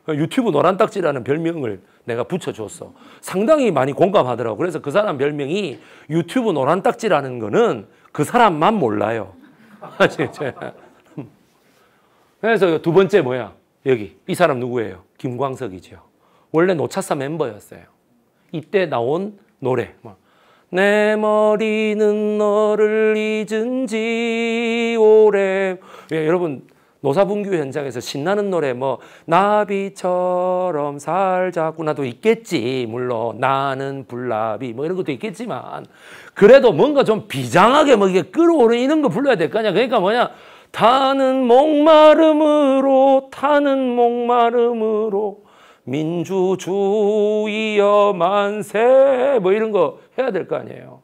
A: 유튜브 노란 딱지라는 별명을 내가 붙여줬어. 상당히 많이 공감하더라고. 그래서 그 사람 별명이 유튜브 노란 딱지라는 거는 그 사람만 몰라요. (laughs) 그래서 두 번째 뭐야? 여기 이 사람 누구예요? 김광석이죠. 원래 노차사 멤버였어요. 이때 나온 노래. 뭐내 머리는 너를 잊은 지 오래. 예, 여러분 노사분규 현장에서 신나는 노래 뭐 나비처럼 살자꾸나도 있겠지 물론 나는 불나비 뭐 이런 것도 있겠지만 그래도 뭔가 좀 비장하게 뭐 이게 끌어오르는 거 불러야 될 거 아니야 그러니까 뭐냐 타는 목마름으로 타는 목마름으로 민주주의여 만세 뭐 이런 거 해야 될 거 아니에요.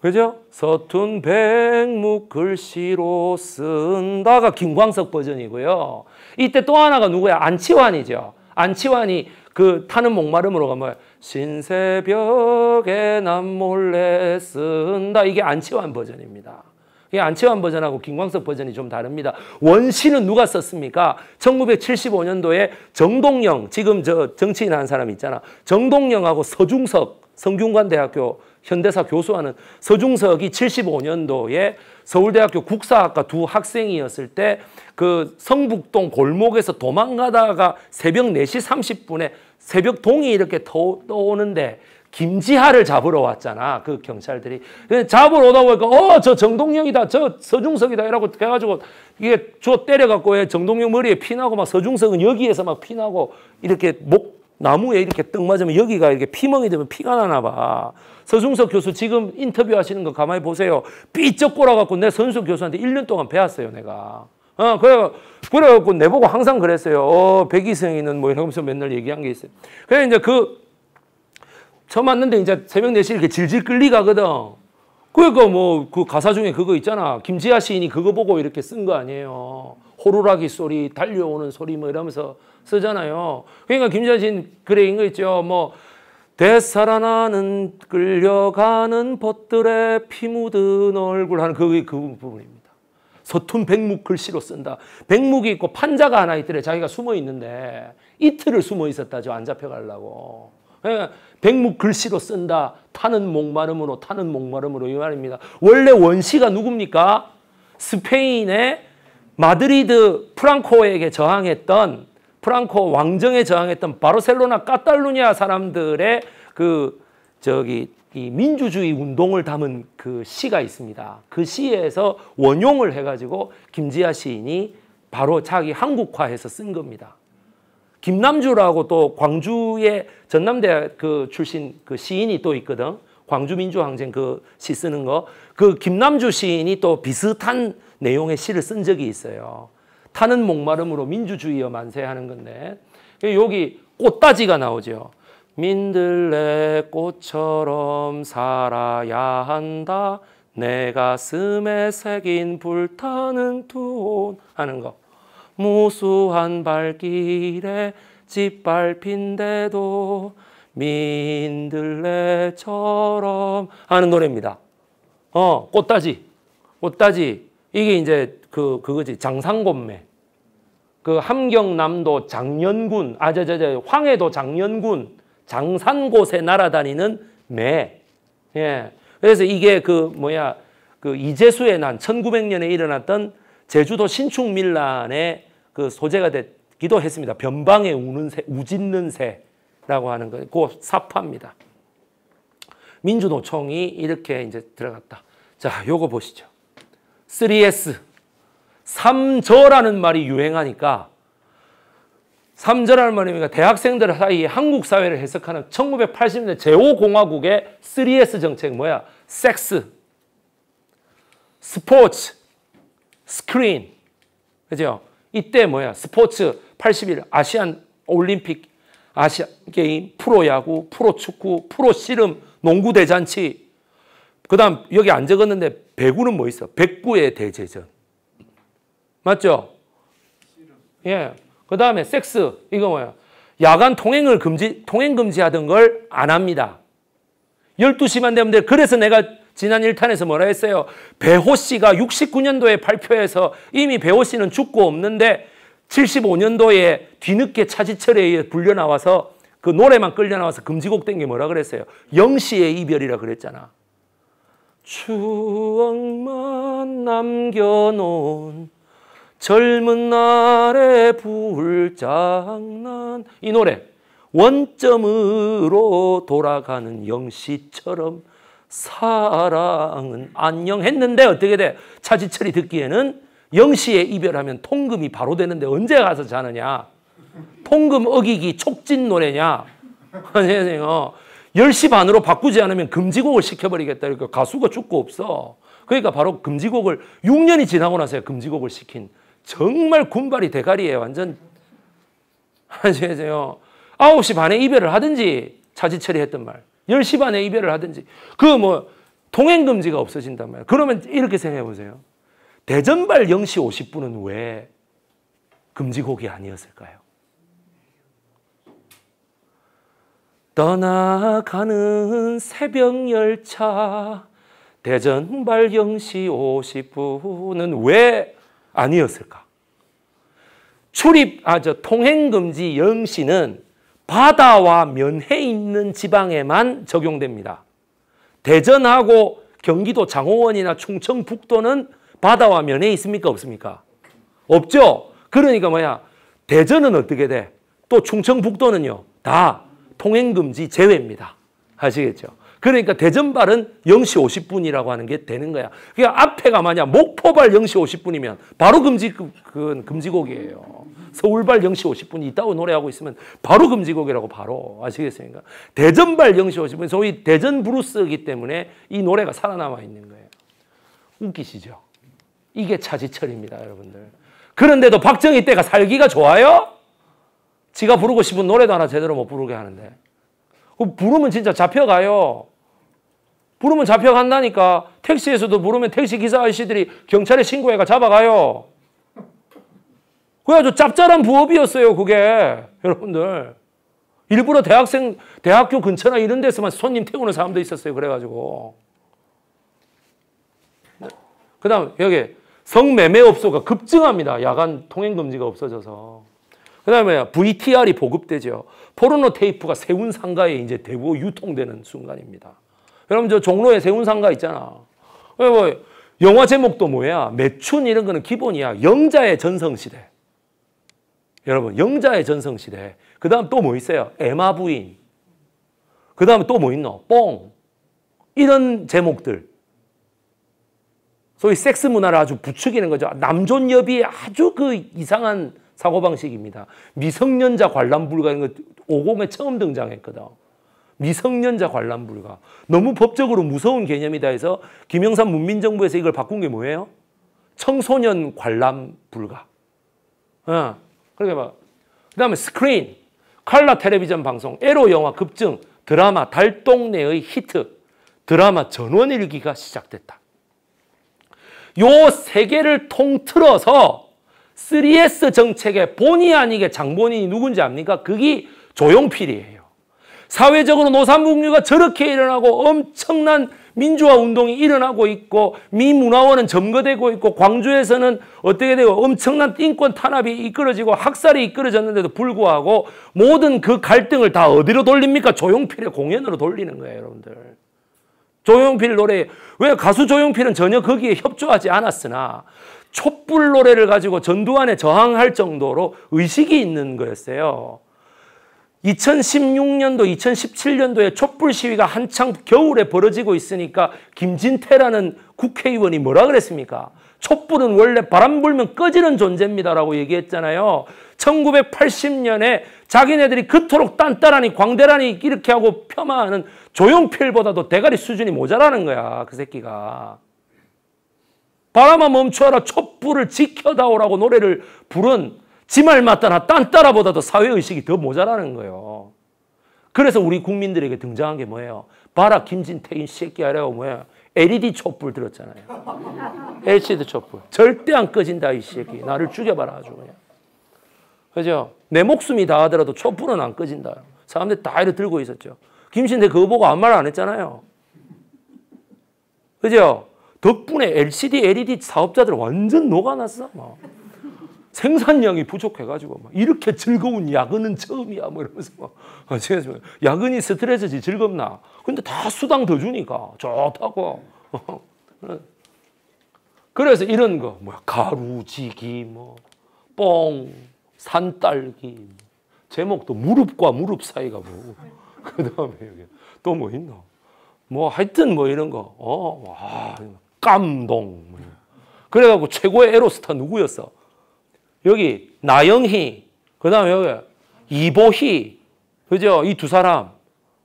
A: 그죠? 서툰 백묵 글씨로 쓴다가 김광석 버전이고요. 이때 또 하나가 누구야? 안치환이죠. 안치환이 그 타는 목마름으로 가면 신세벽에 남 몰래 쓴다. 이게 안치환 버전입니다. 이 안치환 버전하고 김광석 버전이 좀 다릅니다. 원시는 누가 썼습니까? 1975년도에 정동영, 지금 저 정치인 한 사람 있잖아. 정동영하고 서중석 성균관대학교 현대사 교수하는 서중석이 75년도에 서울대학교 국사학과 두 학생이었을 때 그 성북동 골목에서 도망가다가 새벽 4시 30분에 새벽 동이 이렇게 떠오는데 김지하를 잡으러 왔잖아. 그 경찰들이. 잡으러 오다 보니까 어 저 정동영이다. 저 서중석이다. 이러고 해가지고 이게 저 때려갖고 정동영 머리에 피나고 막 서중석은 여기에서 막 피나고 이렇게 목 나무에 이렇게 떡 맞으면 여기가 이렇게 피멍이 되면 피가 나나 봐. 서중석 교수 지금 인터뷰 하시는 거 가만히 보세요. 삐쩍 꼬라갖고 내 선수 교수한테 1년 동안 배웠어요, 내가. 어, 그래, 그래갖고 내보고 항상 그랬어요. 어, 백이성이는 뭐 이러면서 맨날 얘기한 게 있어요. 그래, 이제 그, 처음 왔는데 이제 새벽 4시 이렇게 질질 끌리가거든. 그러니까 뭐 그 가사 중에 그거 있잖아. 김지아 시인이 그거 보고 이렇게 쓴 거 아니에요. 호루라기 소리, 달려오는 소리 뭐 이러면서 쓰잖아요. 그러니까 김자신 글에 인거 있죠. 뭐 되살아나는 끌려가는 벗들의 피 묻은 얼굴 하는 그그 그 부분입니다. 서툰 백묵 글씨로 쓴다. 백묵이 있고 판자가 하나 있더래. 자기가 숨어 있는데 이틀을 숨어 있었다죠. 안 잡혀가려고. 그러니까 백묵 글씨로 쓴다. 타는 목마름으로 타는 목마름으로 이 말입니다. 원래 원시가 누굽니까? 스페인의 마드리드 프랑코에게 저항했던 프랑코 왕정에 저항했던 바르셀로나 카탈루니아 사람들의 그 저기 이 민주주의 운동을 담은 그 시가 있습니다. 그 시에서 원용을 해가지고 김지아 시인이 바로 자기 한국화해서 쓴 겁니다. 김남주라고 또 광주의 전남대 그 출신 그 시인이 또 있거든. 광주민주항쟁 그 시 쓰는 거. 그 김남주 시인이 또 비슷한 내용의 시를 쓴 적이 있어요. 타는 목마름으로 민주주의여 만세 하는 건데 그 여기 꽃다지가 나오죠. 민들레 꽃처럼 살아야 한다. 내 가슴에 새긴 불타는 투혼 하는 거. 무수한 발길에 짓밟힌데도 민들레처럼 하는 노래입니다. 어, 꽃다지. 꽃다지. 이게 이제 그 그거지 장상곤매. 그 함경남도 장년군, 아저 저저 황해도 장년군 장산 곳에 날아다니는 매. 예. 그래서 이게 그 뭐야 그 이재수의 난 1900년에 일어났던 제주도 신축밀란의 그 소재가 됐기도 했습니다. 변방에 우는 새, 우짖는 새라고 하는 거, 그 사파입니다. 민주노총이 이렇게 이제 들어갔다. 자, 요거 보시죠. 3S 3저라는 말이 유행하니까 3저라는 말이니까 대학생들 사이에 한국 사회를 해석하는 1980년 제5공화국의 3S 정책 뭐야? 섹스, 스포츠, 스크린 그죠? 이때 뭐야? 스포츠 81 아시안 올림픽, 아시안 게임, 프로야구, 프로축구, 프로씨름, 농구대잔치 그 다음 여기 안 적었는데 배구는 뭐 있어? 백구의 대제전. 맞죠? 예. 그 다음에 섹스. 이거 뭐야? 야간 통행을 금지, 통행 금지하던 걸 안 합니다. 12시만 되면 돼. 그래서 내가 지난 1탄에서 뭐라 했어요? 배호 씨가 69년도에 발표해서 이미 배호 씨는 죽고 없는데 75년도에 뒤늦게 차지철에 의해 불려 나와서 그 노래만 끌려 나와서 금지곡 된 게 뭐라 그랬어요? 영시의 이별이라 그랬잖아. 추억만 남겨놓은 젊은 날의 불장난 이 노래 원점으로 돌아가는 영시처럼 사랑은 안녕했는데 어떻게 돼? 차지철이 듣기에는 영시에 이별하면 통금이 바로 되는데 언제 가서 자느냐? 통금 어기기 촉진 노래냐? 선생님 (laughs) 10시 반으로 바꾸지 않으면 금지곡을 시켜버리겠다. 그러니까 가수가 죽고 없어. 그러니까 바로 금지곡을 6년이 지나고 나서야 금지곡을 시킨 정말 군발이 대가리에 완전 아시겠어요? (laughs) 9시 반에 이별을 하든지 차지 처리했던 말 10시 반에 이별을 하든지 그 뭐 통행금지가 없어진단 말이에요. 그러면 이렇게 생각해 보세요. 대전발 0시 50분은 왜 금지곡이 아니었을까요? 떠나가는 새벽 열차 대전 발경시 50분은 왜 아니었을까? 출입, 아, 저 통행금지 영시는 바다와 면해 있는 지방에만 적용됩니다. 대전하고 경기도 장호원이나 충청북도는 바다와 면해 있습니까? 없습니까? 없죠? 그러니까 뭐야? 대전은 어떻게 돼? 또 충청북도는요? 다 통행금지 제외입니다. 아시겠죠? 그러니까 대전발은 0시 50분이라고 하는 게 되는 거야. 그러니까 앞에가 만약 목포발 0시 50분이면 바로 금지, 그 금지곡이에요. 서울발 0시 50분 이따오 노래하고 있으면 바로 금지곡이라고 바로 아시겠습니까? 대전발 0시 50분 소위 대전 브루스이기 때문에 이 노래가 살아남아 있는 거예요. 웃기시죠? 이게 차지철입니다 여러분들. 그런데도 박정희 때가 살기가 좋아요? 지가 부르고 싶은 노래도 하나 제대로 못 부르게 하는데. 그 부르면 진짜 잡혀가요. 부르면 잡혀간다니까. 택시에서도 부르면 택시 기사 아저씨들이 경찰에 신고해가 잡아가요. 그게 아주 짭짤한 부업이었어요, 그게. 여러분들. 일부러 대학생, 대학교 근처나 이런 데서만 손님 태우는 사람도 있었어요. 그래가지고. 그 다음, 여기 성매매업소가 급증합니다. 야간 통행금지가 없어져서. 그 다음에 VTR이 보급되죠. 포르노 테이프가 세운 상가에 이제 대부 유통되는 순간입니다. 여러분 저 종로에 세운 상가 있잖아. 뭐 영화 제목도 뭐야? 매춘 이런 거는 기본이야. 영자의 전성시대. 여러분 영자의 전성시대. 그 다음 또 뭐 있어요? 에마 부인. 그 다음에 또 뭐 있노? 뽕. 이런 제목들. 소위 섹스 문화를 아주 부추기는 거죠. 남존여비 아주 그 이상한 사고방식입니다. 미성년자 관람 불가는 것 50에 처음 등장했거든. 미성년자 관람 불가. 너무 법적으로 무서운 개념이다 해서 김영삼 문민정부에서 이걸 바꾼 게 뭐예요? 청소년 관람 불가. 어. 그러니까 그 다음에 스크린, 칼라 텔레비전 방송, 에로 영화 급증, 드라마 달동네의 히트, 드라마 전원일기가 시작됐다. 요 세 개를 통틀어서 3S 정책의 본의 아니게 장본인이 누군지 압니까? 그게 조용필이에요. 사회적으로 노산북류가 저렇게 일어나고 엄청난 민주화 운동이 일어나고 있고 미문화원은 점거되고 있고 광주에서는 어떻게 되고 엄청난 인권 탄압이 이끌어지고 학살이 이끌어졌는데도 불구하고 모든 그 갈등을 다 어디로 돌립니까? 조용필의 공연으로 돌리는 거예요 여러분들. 조용필 노래 왜 가수 조용필은 전혀 거기에 협조하지 않았으나 촛불 노래를 가지고 전두환에 저항할 정도로 의식이 있는 거였어요. 2016년도, 2017년도에 촛불 시위가 한창 겨울에 벌어지고 있으니까 김진태라는 국회의원이 뭐라 그랬습니까? 촛불은 원래 바람 불면 꺼지는 존재입니다라고 얘기했잖아요. 1980년에 자기네들이 그토록 딴따라니 광대라니 이렇게 하고 폄하하는 조용필보다도 대가리 수준이 모자라는 거야. 그 새끼가. 바람아 멈춰라 촛불을 지켜다오라고 노래를 부른 지 말 맞다나 딴따라보다도 사회의식이 더 모자라는 거예요. 그래서 우리 국민들에게 등장한 게 뭐예요? 바라 김진태인 새끼 하려고 뭐야? LED 촛불 들었잖아요. LCD (laughs) 촛불. 절대 안 꺼진다 이 새끼. 나를 죽여봐라 아주 그냥. 그죠? 내 목숨이 다 하더라도 촛불은 안 꺼진다. 사람들 다 이렇게 들고 있었죠. 김신태 그거 보고 아무 말 안 했잖아요. 그죠? 덕분에 LCD, LED 사업자들 완전 녹아났어. 막. 뭐. 생산량이 부족해가지고 막 뭐. 이렇게 즐거운 야근은 처음이야 뭐 이러면서 막 뭐. 아, 야근이 스트레스지 즐겁나 근데 다 수당 더 주니까 좋다고 (laughs) 그래서 이런 거 뭐야 가루지기 뭐뽕 산딸기 제목도 무릎과 무릎 사이가 뭐고 (laughs) 그 다음에 여기 또 뭐 있나 뭐 하여튼 뭐 이런 거어와 감동. 그래갖고 최고의 에로스타 누구였어? 여기 나영희, 그 다음에 여기 이보희, 그죠? 이 두 사람.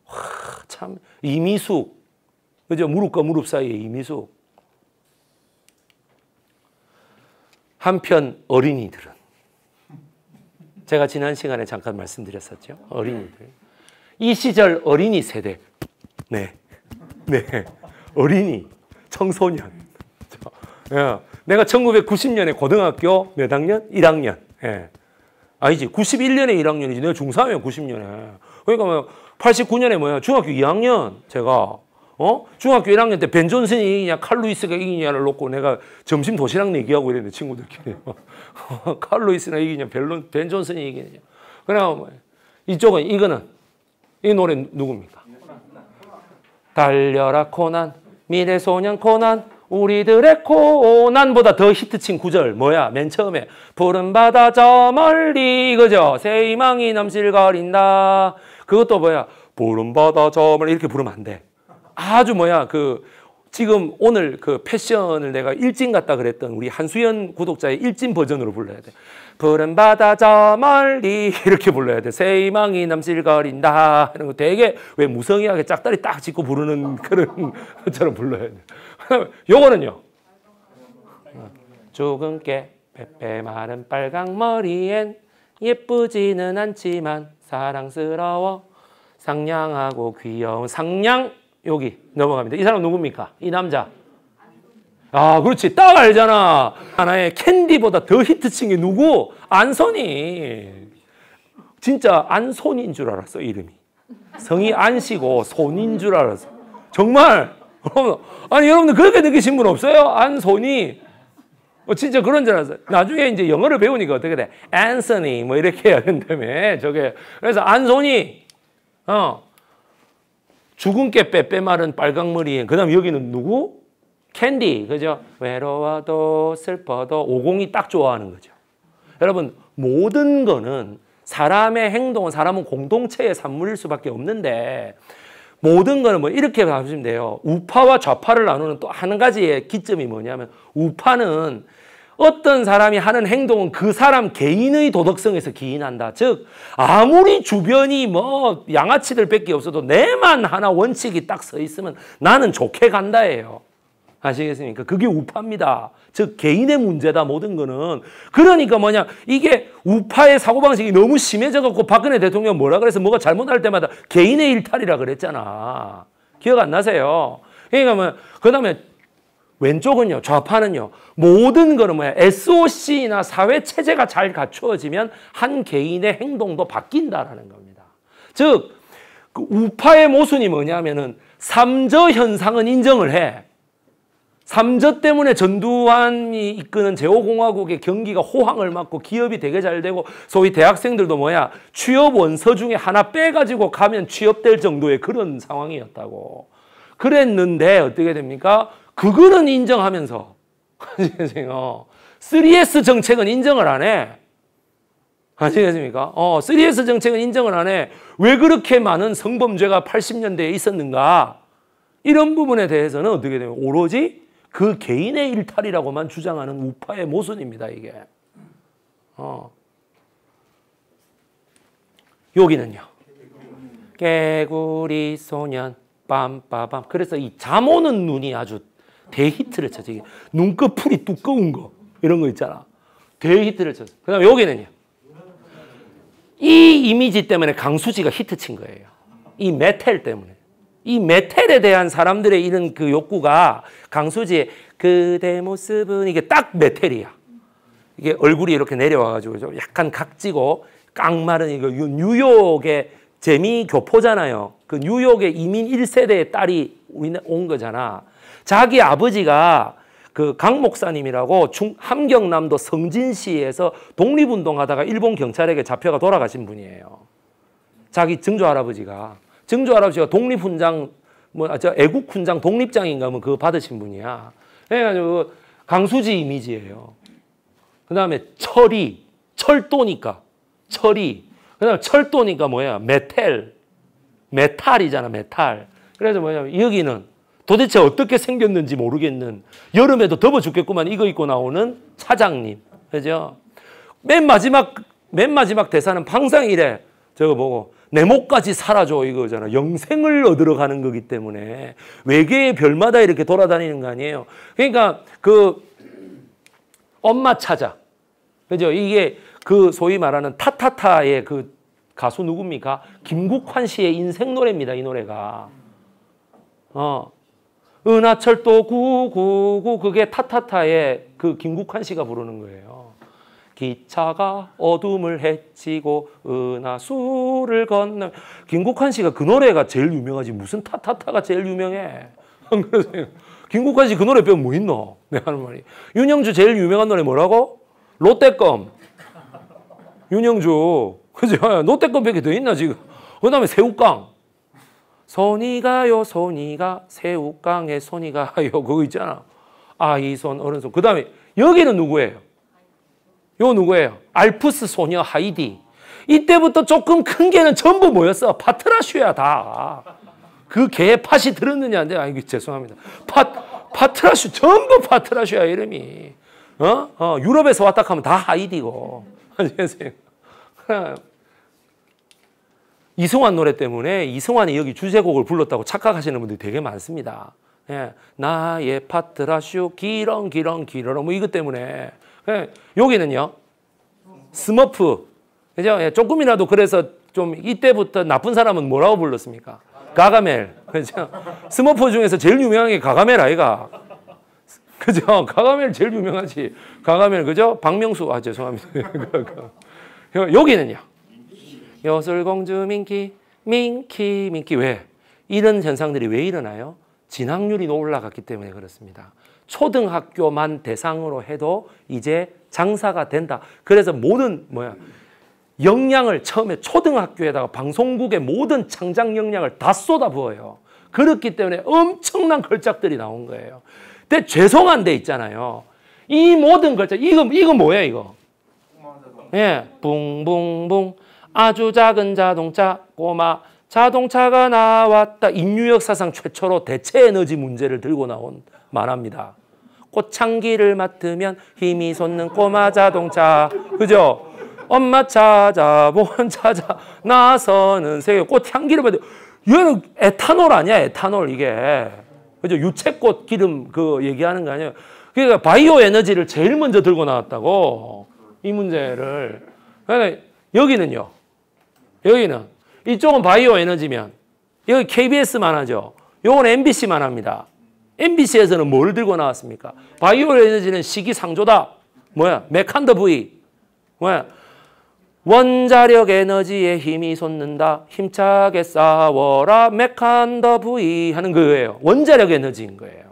A: 와, 참, 이미숙. 그죠? 무릎과 무릎 사이에 이미숙. 한편 어린이들은 제가 지난 시간에 잠깐 말씀드렸었죠. 어린이들. 이 시절 어린이 세대. 네. 네. 어린이. 청소년. 예. 내가 1990년에 고등학교 몇 학년? 1학년. 예. 아니지. 91년에 1학년이지. 내가 중3이야, 90년에. 그러니까 뭐 89년에 뭐야? 중학교 2학년 제가 어? 중학교 1학년 때 벤 존슨이 이냐 칼루이스가 이기냐를 놓고 내가 점심 도시락 내기하고 이랬는데 친구들끼리 (laughs) 칼루이스나 이기냐 벨론, 벤 존슨이 이기냐 그냥 뭐, 이쪽은 이거는 이 노래 누굽니까? 달려라 코난 미래소년 코난 우리들의 코난보다 더 히트친 구절 뭐야 맨 처음에 푸른 바다 저 멀리 이거죠새 희망이 넘실거린다 그것도 뭐야 푸른 바다 저 멀리 이렇게 부르면 안 돼 아주 뭐야 그 지금 오늘 그 패션을 내가 일진 같다 그랬던 우리 한수연 구독자의 일진 버전으로 불러야 돼. 푸른 바다 저 멀리 (laughs) 이렇게 불러야 돼. 새이망이 남실거린다 하는 거 되게 왜 무성의하게 짝다리 딱 짚고 부르는 그런 (laughs) 것처럼 불러야 돼. (laughs) 요거는요. 조금 깨 빼빼 마른 빨강 머리엔 예쁘지는 않지만 사랑스러워 상냥하고 귀여운 상냥 여기 넘어갑니다. 이 사람 누굽니까? 이 남자 아, 그렇지. 딱 알잖아. 하나의 캔디보다 더 히트친 게 누구? 안선이. 진짜 안손인 줄 알았어, 이름이. 성이 안시고 손인 줄 알았어. 정말. 아니, 여러분들 그렇게 느끼신 분 없어요? 안손이. 어, 진짜 그런 줄알았어 나중에 이제 영어를 배우니까 어떻게 돼? 안서니 뭐 이렇게 해야 된다며. 저게. 그래서 안손이. 어. 죽은 게 빼빼마른 빨강머리에. 그 다음 여기는 누구? 캔디, 그죠? 외로워도 슬퍼도 오공이 딱 좋아하는 거죠. 여러분, 모든 거는 사람의 행동은 사람은 공동체의 산물일 수밖에 없는데 모든 거는 뭐 이렇게 봐주시면 돼요. 우파와 좌파를 나누는 또 한 가지의 기점이 뭐냐면 우파는 어떤 사람이 하는 행동은 그 사람 개인의 도덕성에서 기인한다. 즉 아무리 주변이 뭐 양아치들밖에 없어도 내만 하나 원칙이 딱 서 있으면 나는 좋게 간다예요. 아시겠습니까? 그게 우파입니다. 즉 개인의 문제다 모든 거는. 그러니까 뭐냐 이게 우파의 사고방식이 너무 심해져갖고 박근혜 대통령 뭐라 그래서 뭐가 잘못할 때마다 개인의 일탈이라 그랬잖아. 기억 안 나세요? 그러니까 뭐 그다음에 왼쪽은요 좌파는요 모든 거는 뭐야 SOC나 사회 체제가 잘 갖추어지면 한 개인의 행동도 바뀐다라는 겁니다. 즉그 우파의 모순이 뭐냐면은 삼저 현상은 인정을 해. 삼저 때문에 전두환이 이끄는 제5공화국의 경기가 호황을 맞고 기업이 되게 잘 되고 소위 대학생들도 뭐야 취업 원서 중에 하나 빼가지고 가면 취업될 정도의 그런 상황이었다고 그랬는데 어떻게 됩니까? 그거는 인정하면서 아시겠어요? 3S (laughs) 어, 정책은 인정을 안 해. 아시겠습니까? 어, 3S 정책은 인정을 안 해. 왜 그렇게 많은 성범죄가 80년대에 있었는가? 이런 부분에 대해서는 어떻게 되면 오로지 그 개인의 일탈이라고만 주장하는 우파의 모순입니다. 이게. 어. 여기는요. 개구리 소년 빰빠밤. 그래서 이 잠오는 눈이 아주 대히트를 쳤죠. 눈꺼풀이 두꺼운 거 이런 거 있잖아. 대히트를 쳤 그다음 여기는요. 이 이미지 때문에 강수지가 히트 친 거예요. 이 메텔 때문에. 이 메텔에 대한 사람들의 이런 그 욕구가 강수지의 그대 모습은 이게 딱 메텔이야. 이게 얼굴이 이렇게 내려와가지고 좀 약간 각지고 깡마른 이거 뉴욕의 재미 교포잖아요. 그 뉴욕의 이민 1세대의 딸이 온 거잖아. 자기 아버지가 그 강 목사님이라고 중, 함경남도 성진시에서 독립운동하다가 일본 경찰에게 잡혀가 돌아가신 분이에요. 자기 증조 할아버지가. 증조할아버지가 독립훈장, 뭐, 아, 저 애국훈장, 독립장인가 뭐 그거 받으신 분이야. 그래가지고 강수지 이미지예요. 그 다음에 철이, 철도니까. 철이. 그 다음에 철도니까 뭐야? 메텔. 메탈이잖아, 메탈. 그래서 뭐냐면 여기는 도대체 어떻게 생겼는지 모르겠는 여름에도 더워 죽겠구만 이거 입고 나오는 차장님. 그죠? 맨 마지막, 맨 마지막 대사는 항상 이래. 저거 보고 내 목까지 사라져 이거잖아. 영생을 얻으러 가는 거기 때문에 외계의 별마다 이렇게 돌아다니는 거 아니에요. 그러니까 그 엄마 찾아. 그죠? 이게 그 소위 말하는 타타타의 그 가수 누굽니까? 김국환 씨의 인생 노래입니다. 이 노래가. 어. 은하철도 구구구 그게 타타타의 그 김국환 씨가 부르는 거예요. 기차가 어둠을 헤치고 은하수를 건너 김국환 씨가 그 노래가 제일 유명하지 무슨 타타타가 제일 유명해 (laughs) 그래서 김국환 씨 그 노래 빼면 뭐 있노 내 하는 말이 윤영주 제일 유명한 노래 뭐라고 롯데껌 윤영주 그죠 (laughs) 롯데껌 밖에 더 있나 지금 그 다음에 새우깡 손이 가요 손이 가 새우깡에 손이 가요 그거 있잖아 아이손 어른손 그 다음에 여기는 누구예요 요 누구예요? 알프스 소녀 하이디. 이때부터 조금 큰 개는 전부 모였어. 파트라슈야 다. 그개 팥이 들었느냐 안돼 네, 아니 죄송합니다. 파 파트라슈 전부 파트라슈야 이름이. 어? 어 유럽에서 왔다 하면 다 하이디고. 안녕 (laughs) (laughs) 이승환 노래 때문에 이승환이 여기 주제곡을 불렀다고 착각하시는 분들이 되게 많습니다. 예, 나의 파트라슈 기렁기렁기렁 뭐 이것 때문에 예, 여기는요. 스머프. 그죠? 예, 조금이라도 그래서 좀 이때부터 나쁜 사람은 뭐라고 불렀습니까? 가가멜. 그죠? 스머프 중에서 제일 유명한 게 가가멜 아이가. 그죠? 가가멜 제일 유명하지. 가가멜 그죠? 박명수. 아 죄송합니다. (laughs) 여기는요. 여술공주 민키 민키 민키 왜? 이런 현상들이 왜 일어나요? 진학률이 올라갔기 때문에 그렇습니다. 초등학교만 대상으로 해도 이제 장사가 된다. 그래서 모든 뭐야 역량을 처음에 초등학교에다가 방송국의 모든 창작 역량을 다 쏟아부어요. 그렇기 때문에 엄청난 걸작들이 나온 거예요. 근데 죄송한데 있잖아요. 이 모든 걸작 이거 이거 뭐야 이거? 예, 붕붕붕 아주 작은 자동차 꼬마 자동차가 나왔다. 인류 역사상 최초로 대체 에너지 문제를 들고 나온 말합니다. 꽃창기를 맡으면 힘이 솟는 꼬마 자동차. 그죠? 엄마 찾아, 보험 찾아, 나서는 세계. 꽃향기를 맡으 얘는 에탄올 아니야, 에탄올, 이게. 그죠? 유채꽃 기름 그 얘기하는 거 아니에요? 그러니까 바이오 에너지를 제일 먼저 들고 나왔다고. 이 문제를. 그러니까 여기는요. 여기는. 이쪽은 바이오 에너지면. 여기 KBS만 하죠. 요건 MBC만 합니다. MBC에서는 뭘 들고 나왔습니까? 바이오 에너지는 시기상조다. 뭐야? 메칸더 부위. 뭐야? 원자력 에너지에 힘이 솟는다. 힘차게 싸워라. 메칸더 부위 하는 거예요. 원자력 에너지인 거예요.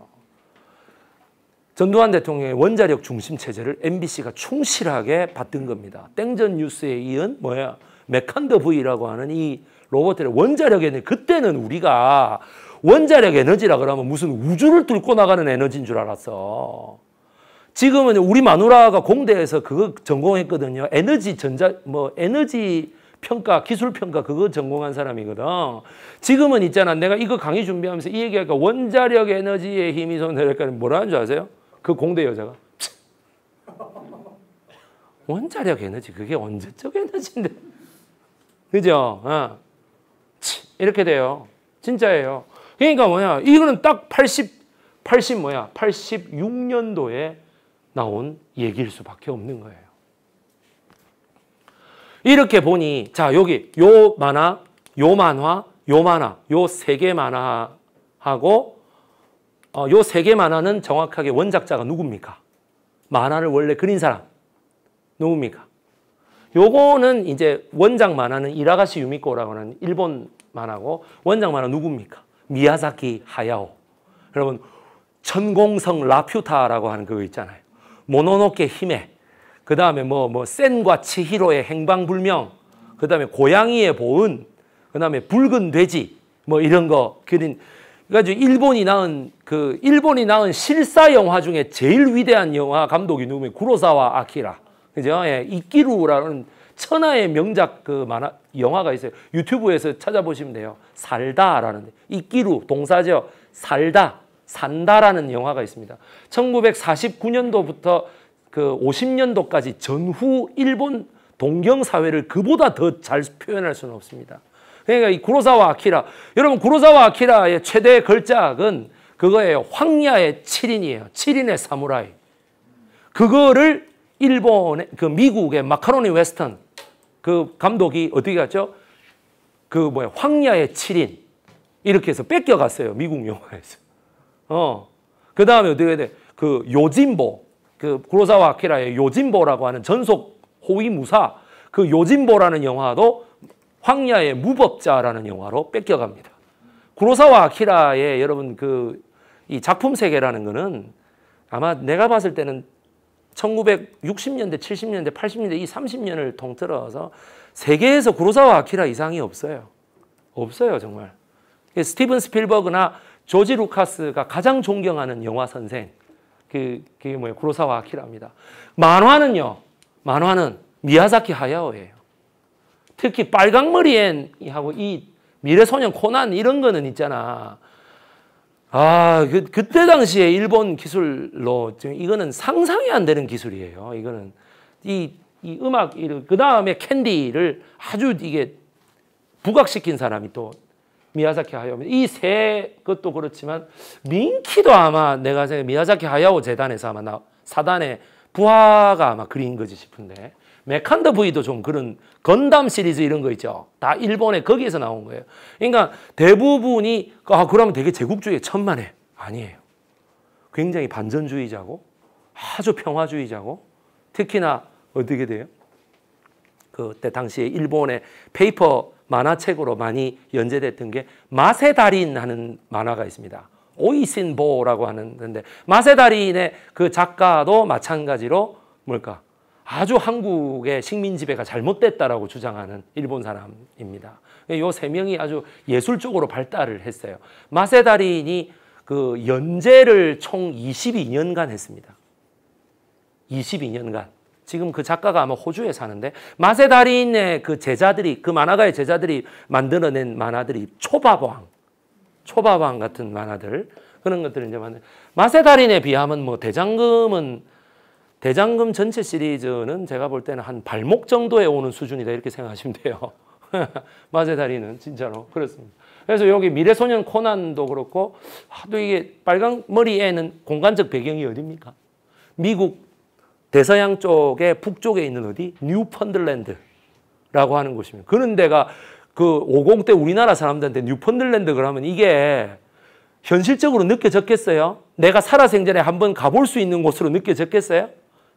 A: 전두환 대통령의 원자력 중심 체제를 MBC가 충실하게 받든 겁니다. 땡전 뉴스에 이은 뭐야? 메칸더 부위라고 하는 이 로봇들의 원자력 에너지 그때는 우리가 원자력 에너지라 그러면 무슨 우주를 뚫고 나가는 에너지인 줄 알았어. 지금은 우리 마누라가 공대에서 그거 전공했거든요. 에너지 전자 뭐 에너지 평가, 기술 평가 그거 전공한 사람이거든. 지금은 있잖아. 내가 이거 강의 준비하면서 이 얘기하니까 원자력 에너지의 힘이 손해랄까 뭐라는 줄 아세요? 그 공대 여자가 원자력 에너지 그게 언제적 에너지인데. 그죠? 어. 이렇게 돼요. 진짜예요. 그러니까 뭐냐 이거는 딱 80, 80 뭐야 86년도에 나온 얘기일 수밖에 없는 거예요. 이렇게 보니 자 여기 요 만화 요 만화 요 만화 요 세 개 만화하고 어, 요세 개 만화는 정확하게 원작자가 누굽니까? 만화를 원래 그린 사람 누굽니까? 요거는 이제 원작 만화는 이라가시 유미코라고 하는 일본 만화고 원작 만화 누굽니까? 미야자키 하야오. 여러분 천공성 라퓨타라고 하는 그거 있잖아요. 모노노케 히메. 그 다음에 뭐, 뭐, 센과 치히로의 행방불명. 그 다음에 고양이의 보은. 그 다음에 붉은 돼지. 뭐 이런 거 그린. 그래가지 일본이 낳은 그 일본이 낳은 실사 영화 중에 제일 위대한 영화 감독이 누구면 구로사와 아키라. 그죠? 예, 이끼루라는 천하의 명작 그 만화 영화가 있어요. 유튜브에서 찾아보시면 돼요. 살다라는 이끼루 동사죠. 살다 산다라는 영화가 있습니다. 1949년도부터 그 50년도까지 전후 일본 동경 사회를 그보다 더 잘 표현할 수는 없습니다. 그러니까 이 구로사와 아키라 여러분 구로사와 아키라의 최대 걸작은 그거예요. 황야의 7인이에요. 7인의 사무라이. 그거를 일본의 그 미국의 마카로니 웨스턴 그 감독이 어떻게 갔죠? 그 뭐야 황야의 7인 이렇게 해서 뺏겨갔어요 미국 영화에서. 어. 그 다음에 어떻게 해야 돼? 그 요진보 그 구로사와 아키라의 요진보라고 하는 전속 호위 무사 그 요진보라는 영화도 황야의 무법자라는 영화로 뺏겨갑니다. 구로사와 아키라의 여러분 그 이 작품 세계라는 거는 아마 내가 봤을 때는 1960년대, 70년대, 80년대 이 30년을 통틀어서 세계에서 구로사와 아키라 이상이 없어요. 없어요, 정말. 스티븐 스필버그나 조지 루카스가 가장 존경하는 영화 선생. 그, 그게 뭐예요? 구로사와 아키라입니다. 만화는요, 만화는 미야자키 하야오예요. 특히 빨강머리엔 하고 이 미래소년 코난 이런 거는 있잖아. 아, 그, 그때 당시에 일본 기술로 이거는 상상이 안 되는 기술이에요. 이거는 이, 이 음악 그 다음에 캔디를 아주 이게 부각시킨 사람이 또 미야자키 하야오. 이 세 것도 그렇지만 민키도 아마 내가 생각 해 미야자키 하야오 재단에서 아마 나, 사단에 부하가 아마 그린 거지 싶은데 메칸더 V도 좀 그런 건담 시리즈 이런 거 있죠. 다 일본에 거기에서 나온 거예요. 그러니까 대부분이 아 그러면 되게 제국주의 천만에 아니에요. 굉장히 반전주의자고 아주 평화주의자고 특히나 어떻게 돼요? 그때 당시에 일본의 페이퍼 만화책으로 많이 연재됐던 게 맛의 달인 하는 만화가 있습니다. 오이신보라고 하는 데 맛의 달인의 그 작가도 마찬가지로 뭘까 아주 한국의 식민 지배가 잘못됐다라고 주장하는 일본 사람입니다. 그러니까 요세 명이 아주 예술적으로 발달을 했어요. 마세다린이 그 연재를 총 22년간 했습니다. 22년간. 지금 그 작가가 아마 호주에 사는데 마세다린의 그 제자들이 그 만화가의 제자들이 만들어낸 만화들이 초밥왕, 초밥왕 같은 만화들 그런 것들을 이제 만든 마세다린에 비하면 뭐 대장금은 대장금 전체 시리즈는 제가 볼 때는 한 발목 정도에 오는 수준이다 이렇게 생각하시면 돼요. 마제 (laughs) 다리는 진짜로 그렇습니다. 그래서 여기 미래소년 코난도 그렇고 하도 아, 이게 빨강 머리에는 공간적 배경이 어디입니까? 미국 대서양 쪽에 북쪽에 있는 어디? 뉴펀들랜드라고 하는 곳입니다. 그런 데가 그 50대 우리나라 사람들한테 뉴펀들랜드 그러면 이게 현실적으로 느껴졌겠어요? 내가 살아생전에 한번 가볼 수 있는 곳으로 느껴졌겠어요?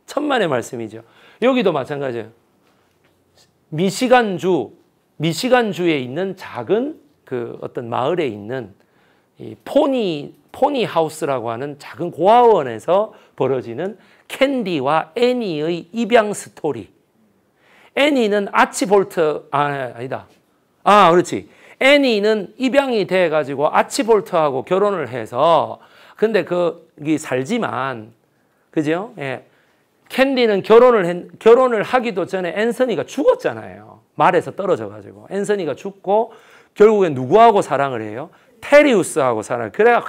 A: 천만의 말씀이죠. 여기도 마찬가지예요. 미시간주, 미시간주에 있는 작은 그 어떤 마을에 있는 포니, 포니 하우스라고 하는 작은 고아원에서 벌어지는 캔디와 애니의 입양 스토리. 애니는 아치볼트, 아, 아니다. 아, 그렇지. 애니는 입양이 돼가지고 아치볼트하고 결혼을 해서 근데 그게 살지만, 그죠? 예. 캔디는 결혼을 했, 결혼을 하기도 전에 앤서니가 죽었잖아요. 말에서 떨어져 가지고 앤서니가 죽고 결국엔 누구하고 사랑을 해요? 테리우스하고 사랑. 그래야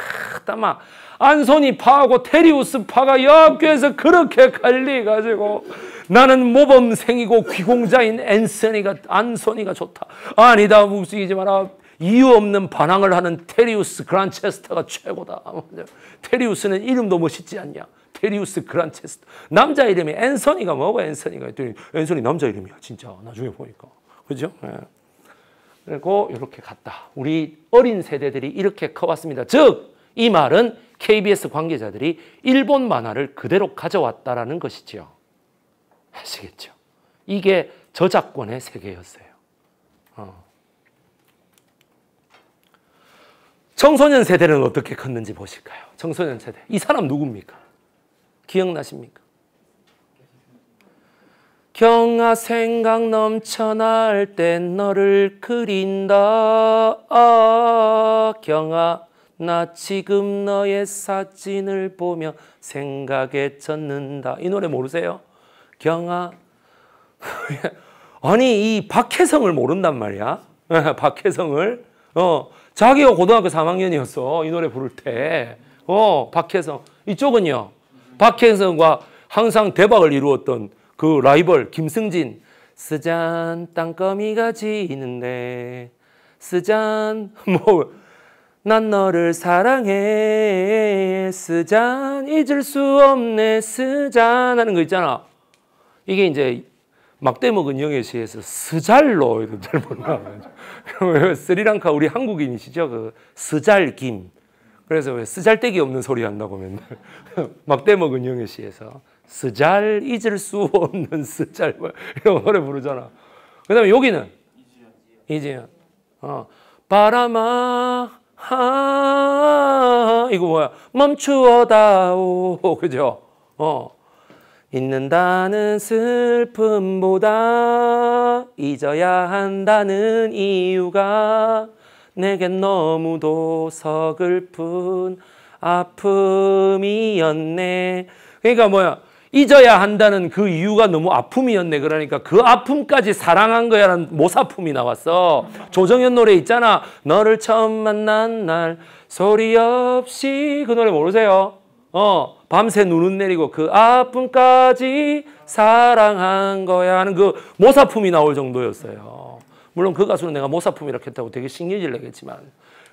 A: 막 안손이 파하고 테리우스 파가 여에서 그렇게 갈리 가지고 나는 모범생이고 귀공자인 앤서니가 안손이가 좋다. 아니다 움직이지 마라. 이유 없는 반항을 하는 테리우스 그란체스터가 최고다. (laughs) 테리우스는 이름도 멋있지 않냐. 테리우스 그란체스 남자 이름이 앤서니가 뭐고 앤서니가 했더니 앤서니 남자 이름이야 진짜 나중에 보니까 그죠? 예. 그리고 이렇게 갔다. 우리 어린 세대들이 이렇게 커왔습니다. 즉 이 말은 KBS 관계자들이 일본 만화를 그대로 가져왔다라는 것이지요. 아시겠죠? 이게 저작권의 세계였어요. 어. 청소년 세대는 어떻게 컸는지 보실까요? 청소년 세대. 이 사람 누굽니까? 기억나십니까? 경아 생각 넘쳐날 땐 너를 그린다 아, 경아 나 지금 너의 사진을 보며 생각에 젖는다 이 노래 모르세요? 경아 (laughs) 아니 이 박혜성을 모른단 말이야 (laughs) 박혜성을 어 자기가 고등학교 3학년이었어 이 노래 부를 때어 박혜성 이쪽은요 박현성과 항상 대박을 이루었던 그 라이벌 김승진 쓰잔 땅거미가 지는데 쓰잔 (laughs) 뭐 난 너를 사랑해 쓰잔 잊을 수 없네 쓰잔 하는 거 있잖아 이게 이제 막대 먹은 영예 시에서 스잘로 이렇잘 몰라 (laughs) 그 스리랑카 우리 한국인이시죠 그 스잘김 그래서 왜 쓰잘데기 없는 소리 한다고 맨날 (laughs) 막대먹은 영애 씨에서 쓰잘 잊을 수 없는 쓰잘 뭐 이런 노래 부르잖아. 그 다음에 여기는 이지연. 어. 바람아 아, 이거 뭐야 멈추어다오 (laughs) 그죠? 어. 잊는다는 슬픔보다 잊어야 한다는 이유가 내겐 너무도 서글픈 아픔이었네. 그러니까 뭐야? 잊어야 한다는 그 이유가 너무 아픔이었네. 그러니까 그 아픔까지 사랑한 거야라는 모사품이 나왔어. 조정현 노래 있잖아. 너를 처음 만난 날 소리 없이 그 노래 모르세요? 어, 밤새 눈은 내리고 그 아픔까지 사랑한 거야 하는 그 모사품이 나올 정도였어요. 물론 그 가수는 내가 모사품 이라고 했다고 되게 신경질 내겠지만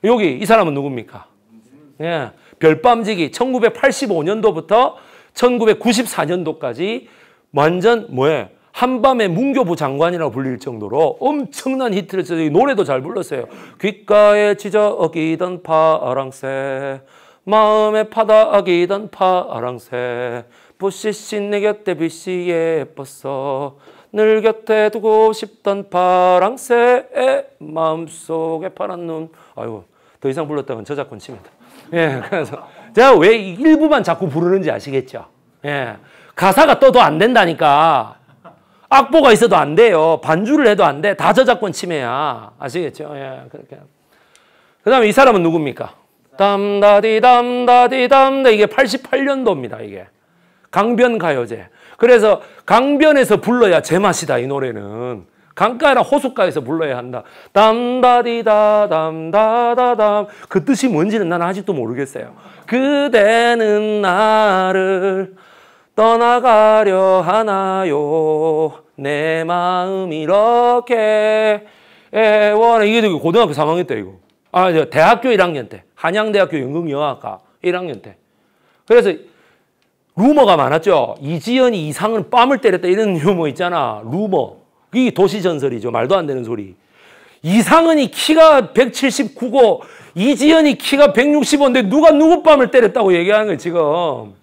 A: 여기 이 사람은 누굽니까? 예, 별밤지기 1985년도부터 1994년도까지 완전 뭐해 한밤의 문교부 장관이라고 불릴 정도로 엄청난 히트를 쳐서 노래도 잘 불렀어요. 귓가에 지저귀던 파랑새 마음에 파다기던 파랑새 부시신 내 곁에 빛이 예뻤어 늘 곁에 두고 싶던 파랑새의 마음속에 파란 눈. 아이고, 더 이상 불렀다면 저작권 침해다. 예, 그래서 제가 왜 일부만 자꾸 부르는지 아시겠죠? 예, 가사가 떠도 안 된다니까. 악보가 있어도 안 돼요. 반주를 해도 안 돼. 다 저작권 침해야. 아시겠죠? 예, 그렇게. 그 다음에 이 사람은 누굽니까? 담다디 담다디 담다 이게 88년도입니다. 이게 강변 가요제. 그래서 강변에서 불러야 제맛이다 이 노래는. 강가나 호숫가에서 불러야 한다. 담다디다 담다다담 그 뜻이 뭔지는 나 아직도 모르겠어요. 그대는 나를 떠나가려 하나요. 내 마음 이렇게 애원해. 이게 고등학교 3학년 때 이거. 아, 대학교 1학년 때. 한양대학교 연극영화과 1학년 때. 그래서 루머가 많았죠. 이지연이 이상은 뺨을 때렸다 이런 루머 (laughs) 있잖아. 루머. 이게 도시전설이죠. 말도 안 되는 소리. 이상은이 키가 179고 이지연이 키가 165인데 누가 누구 뺨을 때렸다고 얘기하는 거예요. 지금.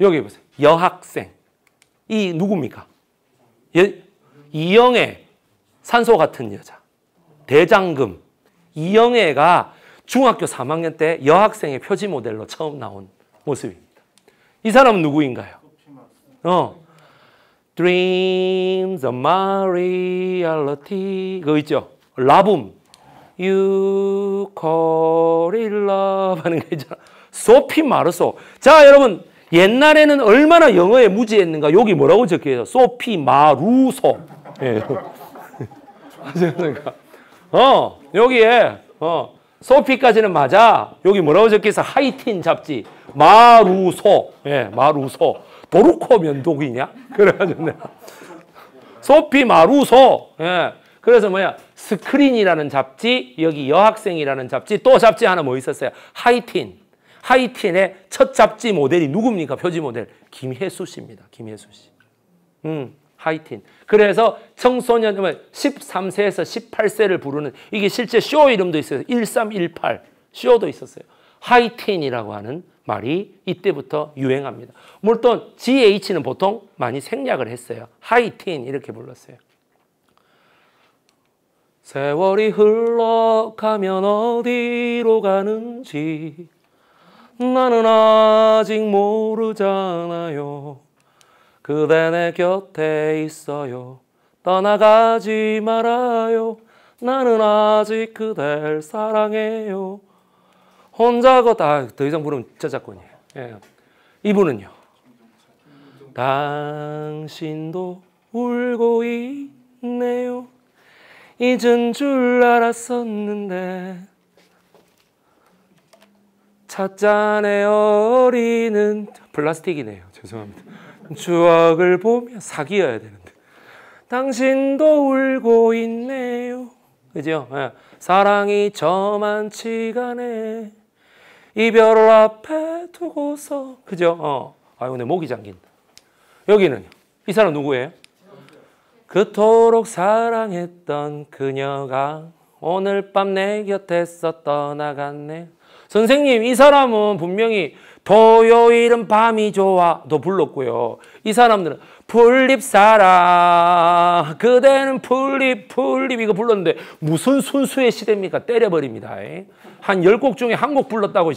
A: 여기 보세요. 여학생. 이 누굽니까? 예, 이영애. 산소 같은 여자. 대장금. 이영애가 중학교 3학년 때 여학생의 표지 모델로 처음 나온 모습입니다. 이 사람은 누구인가요? 어. Dreams a r my reality. 그거 있죠? 라붐. You call it love 하는 거 있잖아. 소피 마르소. 자, 여러분. 옛날에는 얼마나 영어에 무지했는가. 여기 뭐라고 적혀있어? 소피 마루소. 예. (laughs) 어, 여기에, 어. 소피까지는 맞아. 여기 뭐라고 적혀있어? 하이틴 잡지. 마루소. 예, 마루소. 도루코 면도기냐? (laughs) 그래가지고 소피 마루소. 예. 그래서 뭐야? 스크린이라는 잡지, 여기 여학생이라는 잡지, 또 잡지 하나 뭐 있었어요? 하이틴. 하이틴의 첫 잡지 모델이 누굽니까? 표지 모델. 김혜수 씨입니다. 김혜수 씨. 음. 하이틴. 그래서 청소년, 13세에서 18세를 부르는 이게 실제 쇼 이름도 있어요. 1318 쇼도 있었어요. 하이틴이라고 하는 말이 이때부터 유행합니다. 물론 GH는 보통 많이 생략을 했어요. 하이틴 이렇게 불렀어요. 세월이 흘러가면 어디로 가는지 나는 아직 모르잖아요. 그대 내 곁에 있어요. 떠나가지 말아요. 나는 아직 그댈 사랑해요. 혼자 거다더 이상 부르면 저작권이에요. 예. 이분은요. 당신도 울고 있네요. 잊은 줄 알았었는데 찻잔에 어리는 플라스틱이네요. 죄송합니다. 추억을 보며 사귀어야 되는데 당신도 울고 있네요. 그죠? 예. 사랑이 저만치간에 이별 앞에 두고서 그죠? 어. 아 근데 목이 잠긴 여기는요. 이 사람 누구예요? 그토록 사랑했던 그녀가 오늘 밤 내 곁에서 떠나갔네. 선생님, 이 사람은 분명히 토요일은 밤이 좋아도 불렀고요. 이 사람들은 풀잎사랑 그대는 풀잎 풀잎 이거 불렀는데 무슨 순수의 시대입니까? 때려버립니다. 한 열 곡 중에 한 곡 불렀다고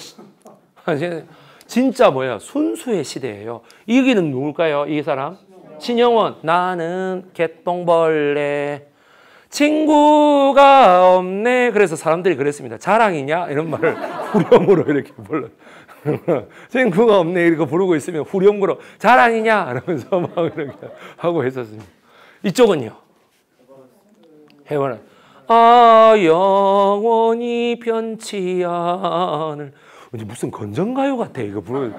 A: 진짜 뭐야 순수의 시대예요. 이기는 누굴까요? 이 사람? 신영원 나는 개똥벌레 친구가 없네 그래서 사람들이 그랬습니다 자랑이냐 이런 말을 후렴으로 (laughs) 이렇게 불렀 (laughs) 생구가 없네 이렇게 부르고 있으면 후렴구로 잘 아니냐 이면서막 (laughs) 이렇게 하고 했었습니다. 이쪽은요. 해원은 아 영원히 변치 않을 무슨 건전가요 같아 이거 부르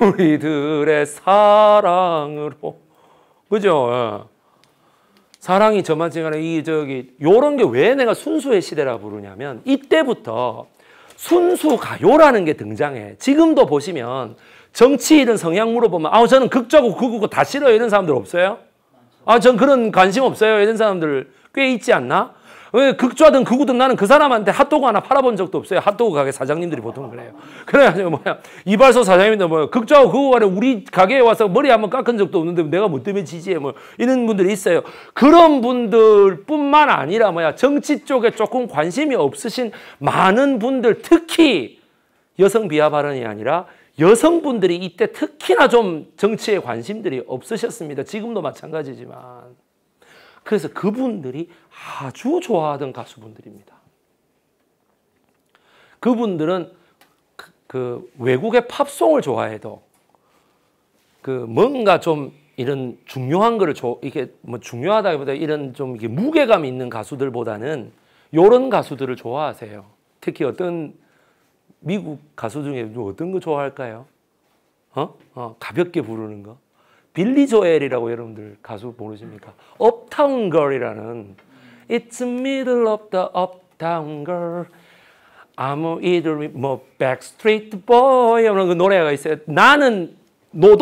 A: 우리들의 사랑으로 그죠? 예. 사랑이 저만치가 아이 저기 요런 게 왜 내가 순수의 시대라 부르냐면 이때부터 순수 가요라는 게 등장해. 지금도 보시면 정치 이런 성향 물어보면 아우 저는 극좌고 극우고 다 싫어요 이런 사람들 없어요? 아전 그런 관심 없어요 이런 사람들 꽤 있지 않나? 왜 극좌든 극우든 나는 그 사람한테 핫도그 하나 팔아본 적도 없어요. 핫도그 가게 사장님들이 보통 그래요. 그래가지고 뭐야 이발소 사장님도 뭐 극좌와 극우 간에 우리 가게에 와서 머리 한번 깎은 적도 없는데 내가 뭐 때문에 지지해 뭐 이런 분들이 있어요. 그런 분들뿐만 아니라 뭐야 정치 쪽에 조금 관심이 없으신 많은 분들 특히 여성 비하 발언이 아니라 여성분들이 이때 특히나 좀 정치에 관심들이 없으셨습니다. 지금도 마찬가지지만. 그래서 그분들이 아주 좋아하던 가수분들입니다. 그분들은 그, 그 외국의 팝송을 좋아해도 그 뭔가 좀 이런 중요한 거를 조, 이게 뭐 중요하다기보다 이런 좀 이게 무게감 있는 가수들보다는 요런 가수들을 좋아하세요. 특히 어떤 미국 가수 중에 어떤 거 좋아할까요? 어? 어 가볍게 부르는 거. 빌리 조엘이라고 여러분들 가수 모르십니까? 업타운 걸이라는 It's the middle of the uptown girl. 아무 이들 뭐 백스트리트 보이 이런 그 노래가 있어요. 나는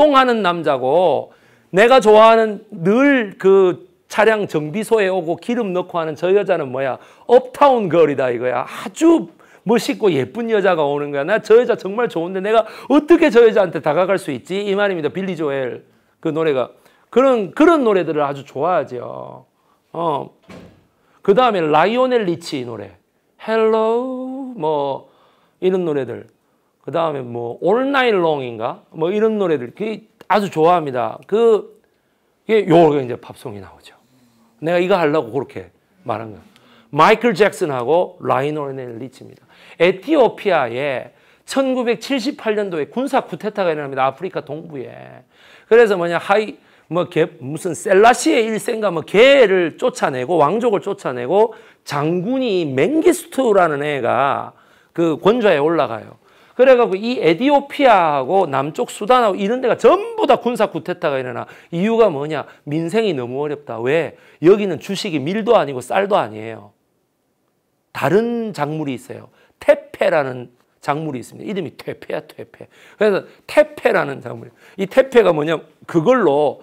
A: 노동하는 남자고 내가 좋아하는 늘 그 차량 정비소에 오고 기름 넣고 하는 저 여자는 뭐야? 업타운 걸이다 이거야. 아주 멋있고 예쁜 여자가 오는 거야. 나 저 여자 정말 좋은데 내가 어떻게 저 여자한테 다가갈 수 있지? 이 말입니다. 빌리 조엘 그 노래가 그런 그런 노래들을 아주 좋아하죠. 어. 그 다음에 라이오넬 리치 노래 헬로 우뭐 이런 노래들 그 다음에 뭐 온라인 롱인가 뭐 이런 노래들 그 아주 좋아합니다. 그게 요게 이제 팝송이 나오죠. 내가 이거 하려고 그렇게 말한 거. 마이클 잭슨하고 라이오넬 리치입니다. 에티오피아에 1978년도에 군사 쿠데타가 일어납니다. 아프리카 동부에. 그래서 뭐냐 하이 뭐 개, 무슨 셀라시의 일생과 뭐 개를 쫓아내고 왕족을 쫓아내고 장군이 맹기스트라는 애가 그 권좌에 올라가요. 그래갖고 이 에디오피아하고 남쪽 수단하고 이런 데가 전부 다 군사 쿠데타가 일어나. 이유가 뭐냐? 민생이 너무 어렵다. 왜? 여기는 주식이 밀도 아니고 쌀도 아니에요. 다른 작물이 있어요. 테페라는 작물이 있습니다. 이름이 테페야테폐 퇴페. 그래서 테페라는 작물. 이 테페가 뭐냐? 그걸로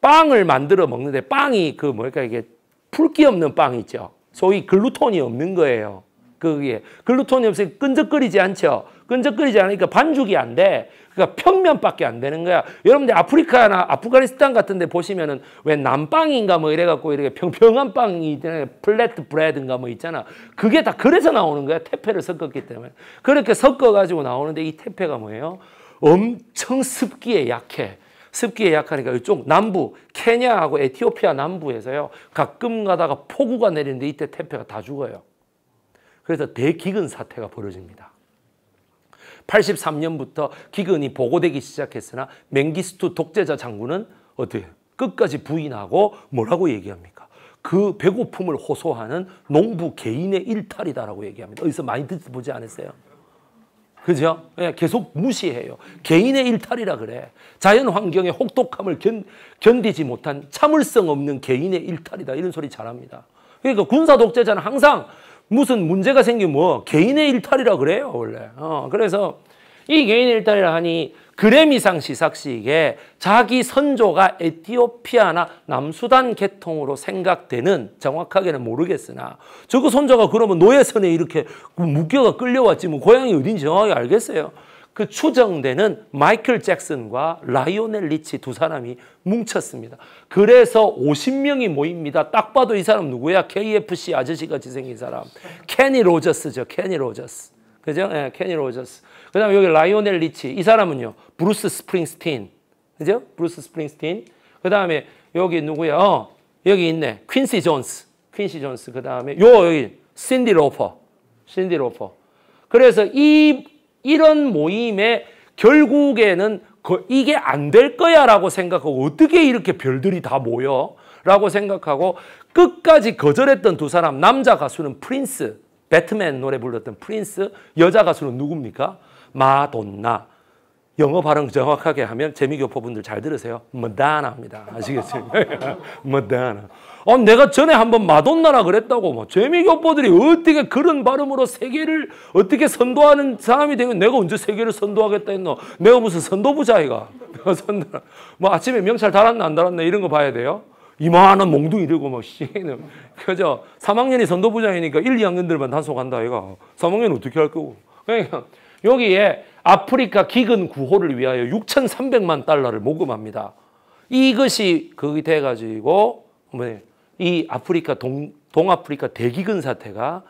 A: 빵을 만들어 먹는데 빵이 그 뭐랄까 이게 풀기 없는 빵 있죠. 소위 글루톤이 없는 거예요. 그게 글루톤이 없으니까 끈적거리지 않죠. 끈적거리지 않으니까 반죽이 안 돼. 그러니까 평면밖에 안 되는 거야. 여러분들 아프리카나 아프가니스탄 같은 데 보시면은 왜 남빵인가 뭐 이래 갖고 이렇게 평평한 빵이 있잖아요. 플랫 브레드인가 뭐 있잖아. 그게 다 그래서 나오는 거야. 태페를 섞었기 때문에. 그렇게 섞어 가지고 나오는데 이 태페가 뭐예요? 엄청 습기에 약해. 습기에 약하니까 이쪽 남부 케냐하고 에티오피아 남부에서요. 가끔 가다가 폭우가 내리는데 이때 태페가 다 죽어요. 그래서 대기근 사태가 벌어집니다. 83년부터 기근이 보고되기 시작했으나 맹기스투 독재자 장군은 어떻게 끝까지 부인하고 뭐라고 얘기합니까? 그 배고픔을 호소하는 농부 개인의 일탈이다라고 얘기합니다. 어디서 많이 듣보지 지 않았어요? 그죠? 예, 계속 무시해요. 개인의 일탈이라 그래. 자연 환경의 혹독함을 견, 견디지 못한 참을성 없는 개인의 일탈이다. 이런 소리 잘합니다. 그러니까 군사 독재자는 항상 무슨 문제가 생기면 뭐 개인의 일탈이라 그래요, 원래. 어, 그래서 이 개인의 일탈이라 하니 그램 미상 시삭식에 자기 선조가 에티오피아나 남수단 계통으로 생각되는 정확하게는 모르겠으나 저거 선조가 그러면 노예선에 이렇게 그 무게가 끌려왔지 뭐 고향이 어딘지 정확히 알겠어요. 그 추정되는 마이클 잭슨과 라이오넬 리치 두 사람이 뭉쳤습니다. 그래서 50명이 모입니다. 딱 봐도 이 사람 누구야? KFC 아저씨가지생인 사람. 케니 로저스죠. 케니 로저스. 그죠? 예, 케니 로저스. 그 다음에 여기 라이오넬 리치. 이 사람은요. 브루스 스프링스틴. 그죠? 브루스 스프링스틴. 그 다음에 여기 누구야? 어, 여기 있네. 퀸시 존스. 퀸시 존스. 그 다음에 요, 여기. 신디 로퍼. 신디 로퍼. 그래서 이, 이런 모임에 결국에는 그 이게 안 될 거야 라고 생각하고 어떻게 이렇게 별들이 다 모여? 라고 생각하고 끝까지 거절했던 두 사람 남자 가수는 프린스 배트맨 노래 불렀던 프린스 여자 가수는 누굽니까? 마돈나. 영어 발음 정확하게 하면 재미교포분들 잘 들으세요. 머다나입니다. 아시겠죠? 머다나. 어, (laughs) 내가 전에 한번 마돈나라 그랬다고 뭐 재미교포들이 어떻게 그런 발음으로 세계를 어떻게 선도하는 사람이 되면 내가 언제 세계를 선도하겠다 했노? 내가 무슨 선도부자 이가? 뭐 아침에 명찰 달았나 안 달았나 이런 거 봐야 돼요. 이만한 몽둥이 들고 막 뭐, 씨. (laughs) 그죠? 3학년이 선도부장이니까 1, 2학년들만 단속한다 이거 3학년 어떻게 할 거고? 그러니까 여기에 아프리카 기근 구호를 위하여 6,300만 달러를 모금합니다. 이것이 그게 돼가지고 이 아프리카 동, 동아프리카 대기근 사태가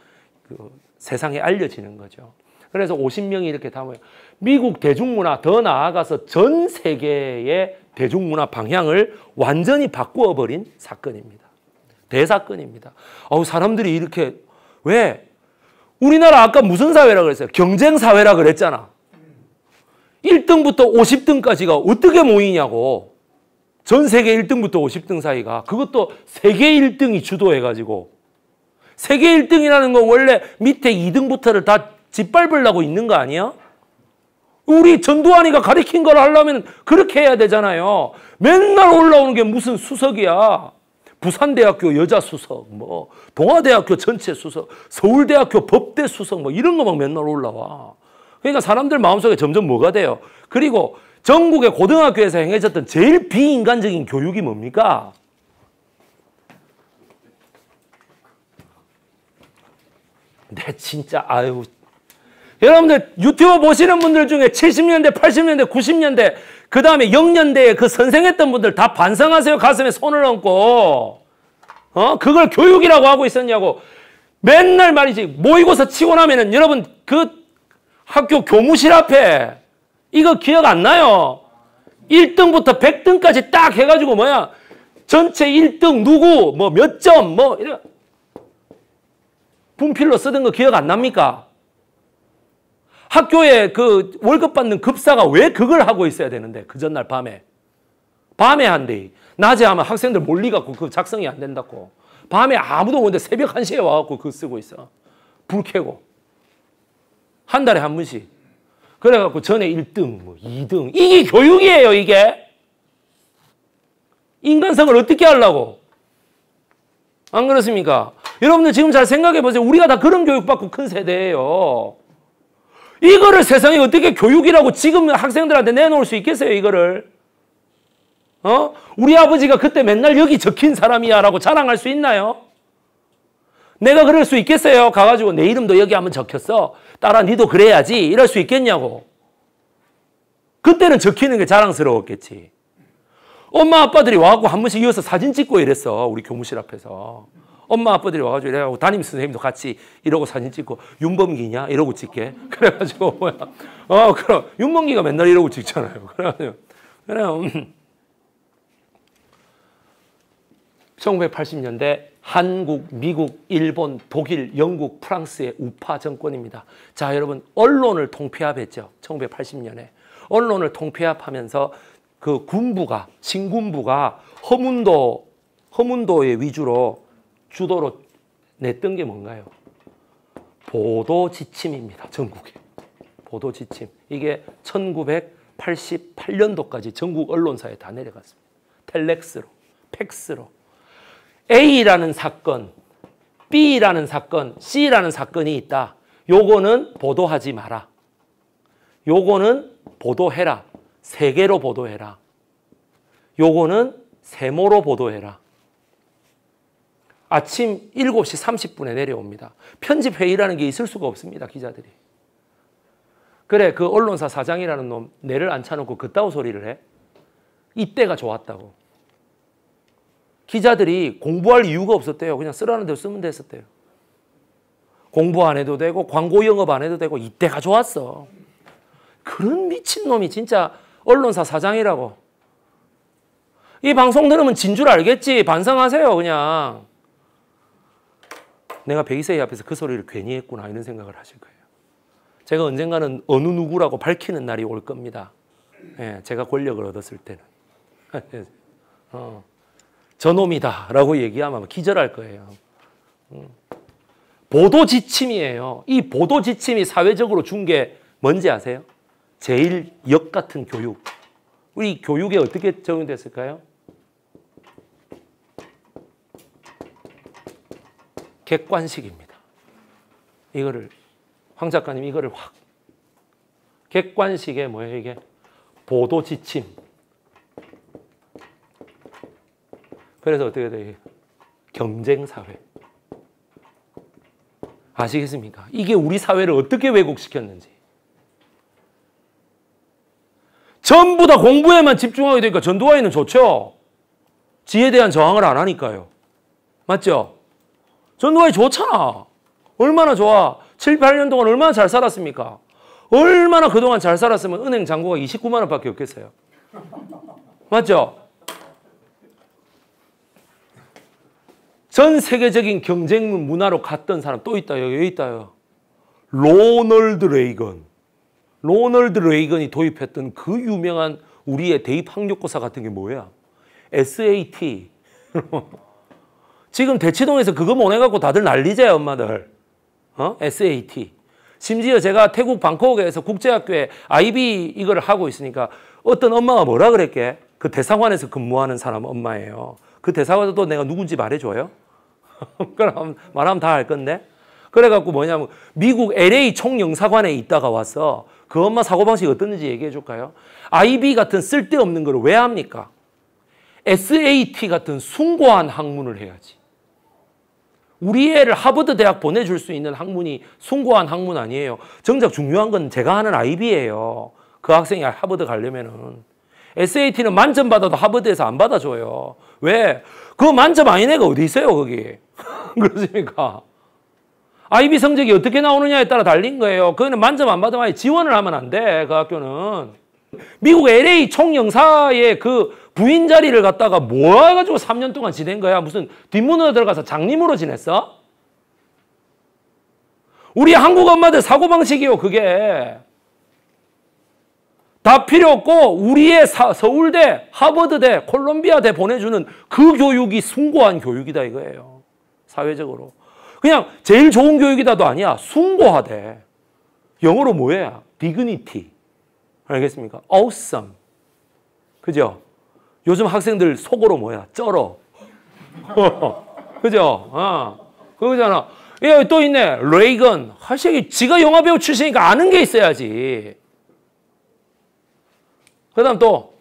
A: 그 세상에 알려지는 거죠. 그래서 50명이 이렇게 담아요. 미국 대중문화 더 나아가서 전 세계의 대중문화 방향을 완전히 바꾸어 버린 사건입니다. 대사건입니다. 어우 사람들이 이렇게 왜 우리나라 아까 무슨 사회라 그랬어요? 경쟁 사회라 그랬잖아. 1등부터 50등까지가 어떻게 모이냐고. 전 세계 1등부터 50등 사이가 그것도 세계 1등이 주도해가지고 세계 1등이라는 건 원래 밑에 2등부터를 다 짓밟으려고 있는 거 아니야? 우리 전두환이가 가리킨 걸 하려면 그렇게 해야 되잖아요. 맨날 올라오는 게 무슨 수석이야. 부산대학교 여자 수석, 뭐 동아대학교 전체 수석, 서울대학교 법대 수석 뭐 이런 거 막 맨날 올라와. 그러니까 사람들 마음속에 점점 뭐가 돼요? 그리고 전국의 고등학교에서 행해졌던 제일 비인간적인 교육이 뭡니까? 네, 진짜 아유. 여러분들 유튜브 보시는 분들 중에 70년대, 80년대, 90년대 그 다음에 영년대에 그 선생했던 분들 다 반성하세요. 가슴에 손을 얹고. 어? 그걸 교육이라고 하고 있었냐고. 맨날 말이지. 모의고사 치고 나면은 여러분 그 학교 교무실 앞에 이거 기억 안 나요? 1등부터 100등까지 딱 해가지고 뭐야. 전체 1등 누구, 뭐 몇 점, 뭐. 이런. 분필로 쓰던 거 기억 안 납니까? 학교에 그 월급 받는 급사가 왜 그걸 하고 있어야 되는데 그 전날 밤에 밤에 한대 낮에 하면 학생들 몰리 갖고 그 작성이 안 된다고 밤에 아무도 없는데 새벽 1시에 와갖고 그거 쓰고 있어 불 켜고 한 달에 한 번씩 그래갖고 전에 1등 뭐 2등 이게 교육이에요 이게 인간성을 어떻게 하려고 안 그렇습니까? 여러분들 지금 잘 생각해 보세요 우리가 다 그런 교육받고 큰 세대예요 이거를 세상에 어떻게 교육이라고 지금 학생들한테 내놓을 수 있겠어요, 이거를? 어? 우리 아버지가 그때 맨날 여기 적힌 사람이야 라고 자랑할 수 있나요? 내가 그럴 수 있겠어요? 가가지고 내 이름도 여기 한번 적혔어. 따라 니도 그래야지. 이럴 수 있겠냐고. 그때는 적히는 게 자랑스러웠겠지. 엄마 아빠들이 와갖고 한 번씩 이어서 사진 찍고 이랬어. 우리 교무실 앞에서. 엄마 아빠들이 와가지고 이래가고 담임 선생님도 같이 이러고 사진 찍고 윤범기냐 이러고 찍게 (laughs) 그래가지고 뭐야 어 그럼 윤범기가 맨날 이러고 찍잖아요 그래가지고 그래요 1980년대 음. 한국, 미국, 일본, 독일, 영국, 프랑스의 우파 정권입니다. 자, 여러분, 언론을 통폐합했죠. 1980년에. 언론을 통폐합하면서 그 군부가, 신군부가 허문도, 허문도의 위주로 주도로 냈던 게 뭔가요? 보도 지침입니다. 전국에. 보도 지침. 이게 1988년도까지 전국 언론사에 다 내려갔습니다. 텔렉스로, 팩스로. A라는 사건, B라는 사건, C라는 사건이 있다. 요거는 보도하지 마라. 요거는 보도해라. 세계로 보도해라. 요거는 세모로 보도해라. 아침 7시 30분에 내려옵니다. 편집 회의라는 게 있을 수가 없습니다. 기자들이. 그래 그 언론사 사장이라는 놈내를안 차놓고 그따오 소리를 해? 이때가 좋았다고. 기자들이 공부할 이유가 없었대요. 그냥 쓰라는 대로 쓰면 됐었대요. 공부 안 해도 되고 광고 영업 안 해도 되고 이때가 좋았어. 그런 미친놈이 진짜 언론사 사장이라고. 이 방송 들으면 진 줄 알겠지. 반성하세요 그냥. 내가 베이세이 앞에서 그 소리를 괜히 했구나 이런 생각을 하실 거예요. 제가 언젠가는 어느 누구라고 밝히는 날이 올 겁니다. 예, 제가 권력을 얻었을 때는. (laughs) 어, 저놈이다 라고 얘기하면 기절할 거예요. 음. 보도 지침이에요. 이 보도 지침이 사회적으로 준 게 뭔지 아세요? 제일 역 같은 교육. 우리 교육에 어떻게 적용됐을까요? 객관식입니다. 이거를 황 작가님 이거를 확 객관식의 뭐예요 이게 보도 지침. 그래서 어떻게 돼요? 경쟁 사회. 아시겠습니까? 이게 우리 사회를 어떻게 왜곡시켰는지. 전부 다 공부에만 집중하게 되니까 전도화에는 좋죠. 지에 대한 저항을 안 하니까요. 맞죠? 전도하기 좋잖아. 얼마나 좋아. 7, 8년 동안 얼마나 잘 살았습니까? 얼마나 그동안 잘 살았으면 은행 잔고가 29만 원밖에 없겠어요. 맞죠? 전 세계적인 경쟁 문화로 갔던 사람 또있다 여기 있다요. 로널드 레이건. 로널드 레이건이 도입했던 그 유명한 우리의 대입 학력고사 같은 게 뭐야? SAT. (laughs) 지금 대치동에서 그거 보내갖고 다들 난리죠 엄마들. 어? SAT. 심지어 제가 태국 방콕에서 국제학교에 IB 이거 하고 있으니까 어떤 엄마가 뭐라 그랬게? 그 대사관에서 근무하는 사람 엄마예요. 그 대사관도 내가 누군지 말해줘요? (laughs) 그럼 말하면 다 알 건데? 그래갖고 뭐냐면 미국 LA 총영사관에 있다가 와서 그 엄마 사고방식 어떤지 얘기해 줄까요? IB 같은 쓸데없는 걸 왜 합니까? SAT 같은 숭고한 학문을 해야지. 우리 애를 하버드 대학 보내줄 수 있는 학문이 숭고한 학문 아니에요. 정작 중요한 건 제가 하는 아이비예요그 학생이 하버드 가려면은. SAT는 만점 받아도 하버드에서 안 받아줘요. 왜? 그 만점 아닌 애가 어디 있어요, 거기. (laughs) 그렇습니까? 아이비 성적이 어떻게 나오느냐에 따라 달린 거예요. 그거는 만점 안 받으면 아예 지원을 하면 안 돼, 그 학교는. 미국 LA 총영사의 그 부인 자리를 갖다가 모아가지고 3년 동안 지낸 거야? 무슨 뒷문으로 들어가서 장님으로 지냈어? 우리 한국 엄마들 사고방식이요, 그게. 다 필요 없고 우리의 사, 서울대, 하버드대, 콜롬비아대 보내주는 그 교육이 숭고한 교육이다 이거예요. 사회적으로. 그냥 제일 좋은 교육이다도 아니야. 숭고하대. 영어로 뭐예요? 디그니티. 알겠습니까? awesome. 그죠? 요즘 학생들 속으로 뭐야? 쩔어. (laughs) 그죠? 어. 그거잖아. 예, 또 있네. 레이건. 하시기 지가 영화배우 출신이니까 아는 게 있어야지. 그 다음 또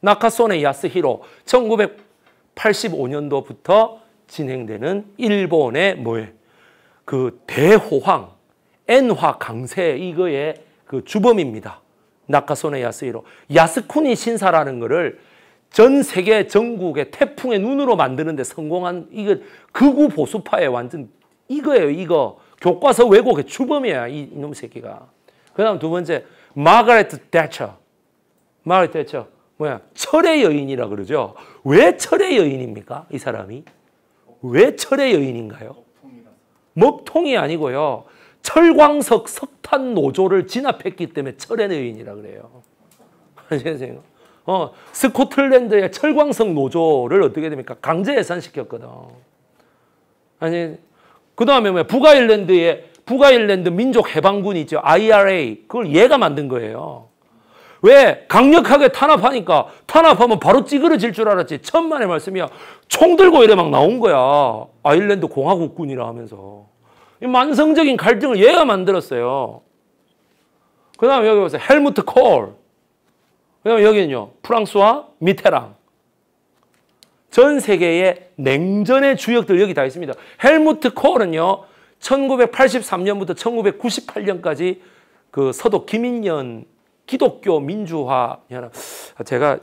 A: 나카소네 야스히로 1985년도부터 진행되는 일본의 뭐에 그 대호황 엔화 강세 이거의 그 주범입니다. 나카소네 야스히로 야스쿠니 신사라는 거를 전 세계 전국의 태풍의 눈으로 만드는데 성공한 이거 극우 보수파의 완전 이거예요 이거 교과서 왜곡의 주범이야 이, 놈 새끼가 그 다음 두 번째 마가렛 대처 마가렛 대처 뭐야 철의 여인이라 그러죠 왜 철의 여인입니까 이 사람이 왜 철의 여인인가요 먹통이 아니고요 철광석 석탄 노조를 진압했기 때문에 철의 여인이라 그래요 (laughs) 아시겠어요 어, 스코틀랜드의 철광석 노조를 어떻게 됩니까? 강제 해산시켰거든. 아니, 그 다음에 뭐야? 북아일랜드의, 북아일랜드 민족해방군 있죠. IRA. 그걸 얘가 만든 거예요. 왜? 강력하게 탄압하니까 탄압하면 바로 찌그러질 줄 알았지. 천만의 말씀이야. 총 들고 이래 막 나온 거야. 아일랜드 공화국군이라 하면서. 이 만성적인 갈등을 얘가 만들었어요. 그 다음에 여기 보세요. 헬무트 콜. 그다음 여기는요. 프랑스와 미테랑. 전 세계의 냉전의 주역들 여기 다 있습니다. 헬무트 콜은요. 1983년부터 1998년까지 그 서독 기민연 기독교 민주화 연합 제가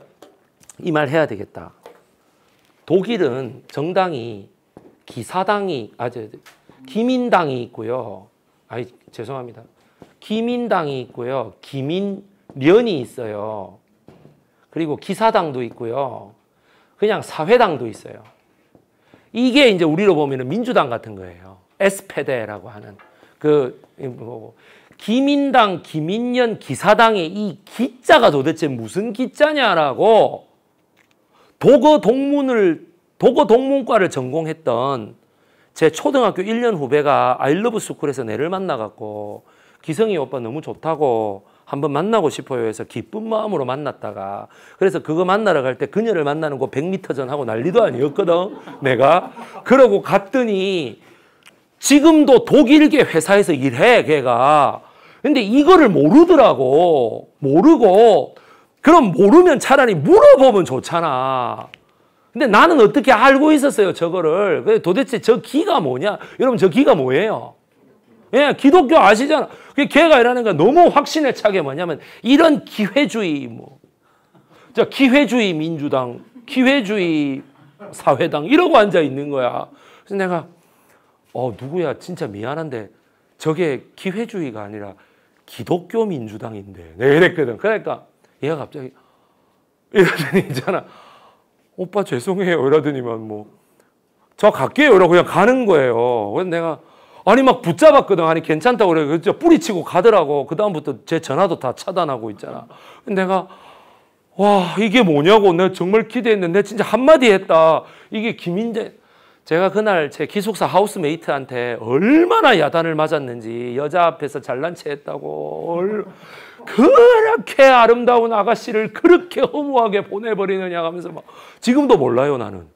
A: 이 말 해야 되겠다. 독일은 정당이 기사당이 아저 기민당이 있고요. 아이 죄송합니다. 기민당이 있고요. 기민련이 있어요. 그리고 기사당도 있고요. 그냥 사회당도 있어요. 이게 이제 우리로 보면 민주당 같은 거예요. 에스페데라고 하는 그뭐 기민당, 기민연, 기사당의 이 기자가 도대체 무슨 기자냐라고 도거 동문을 도거 동문과를 전공했던 제 초등학교 1년 후배가 아이러브 스쿨에서 내를 만나 갖고 기성이 오빠 너무 좋다고 한번 만나고 싶어요 해서 기쁜 마음으로 만났다가 그래서 그거 만나러 갈 때 그녀를 만나는 거 100m 전하고 난리도 아니었거든 내가 그러고 갔더니 지금도 독일계 회사에서 일해 걔가 근데 이거를 모르더라고 모르고 그럼 모르면 차라리 물어보면 좋잖아 근데 나는 어떻게 알고 있었어요 저거를 도대체 저 기가 뭐냐 여러분 저 기가 뭐예요 예, 기독교 아시잖아. 그 걔가 이러는 거 너무 확신에 차게 뭐냐면 이런 기회주의 뭐. 자, 기회주의 민주당, 기회주의 사회당 이러고 앉아 있는 거야. 그래서 내가 어, 누구야? 진짜 미안한데 저게 기회주의가 아니라 기독교 민주당인데. 내가 네, 이랬거든. 그러니까 얘가 갑자기 이러더니 있잖아. 오빠 죄송해요. 이러더니만 뭐 저 갈게요. 이러고 그냥 가는 거예요. 그래서 내가 아니 막 붙잡았거든. 아니 괜찮다고 그래. 그죠? 뿌리치고 가더라고. 그 다음부터 제 전화도 다 차단하고 있잖아. 근데 내가 와 이게 뭐냐고 내가 정말 기대했는데 진짜 한마디 했다. 이게 김인재. 제가 그날 제 기숙사 하우스메이트한테 얼마나 야단을 맞았는지 여자 앞에서 잘난 체 했다고 얼... 그렇게 아름다운 아가씨를 그렇게 허무하게 보내버리느냐 하면서 막 지금도 몰라요 나는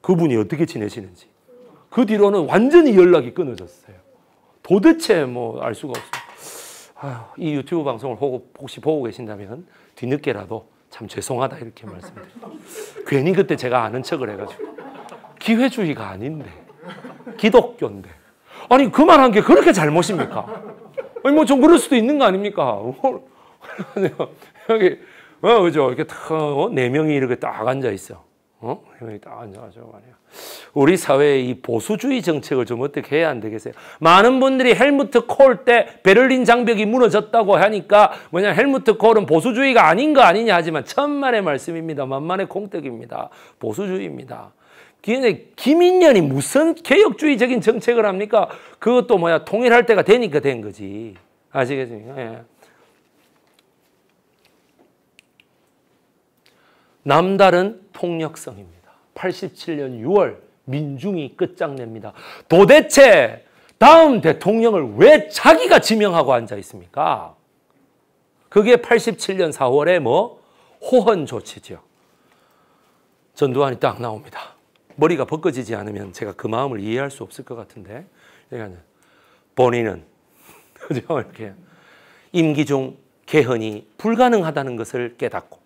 A: 그분이 어떻게 지내시는지 그 뒤로는 완전히 연락이 끊어졌어요. 도대체 뭐 알 수가 없어요. 이 유튜브 방송을 혹시 보고 계신다면 뒤늦게라도 참 죄송하다 이렇게 말씀드려요. 괜히 그때 제가 아는 척을 해가지고 기회주의가 아닌데 기독교인데 아니 그만한 게 그렇게 잘못입니까? 아니 뭐 좀 그럴 수도 있는 거 아닙니까? 여기 어 그죠 이렇게 딱네 어, 명이 이렇게 딱 앉아 있어. 어? 네 명이 딱 앉아가지고 말이야. 우리 사회의 이 보수주의 정책을 좀 어떻게 해야 안 되겠어요? 많은 분들이 헬무트 콜 때 베를린 장벽이 무너졌다고 하니까 뭐냐 헬무트 콜은 보수주의가 아닌 거 아니냐 하지만 천만의 말씀입니다. 만만의 콩떡입니다. 보수주의입니다. 김인년이 무슨 개혁주의적인 정책을 합니까? 그것도 뭐야 통일할 때가 되니까 된 거지. 아시겠습니까? 예. 남다른 폭력성입니다. 87년 6월 민중이 끝장냅니다. 도대체 다음 대통령을 왜 자기가 지명하고 앉아 있습니까? 그게 87년 4월에 뭐 호헌 조치지 전두환이 딱 나옵니다. 머리가 벗겨지지 않으면 제가 그 마음을 이해할 수 없을 것 같은데 그러니까 본인은 (laughs) 이렇게 임기 중 개헌이 불가능하다는 것을 깨닫고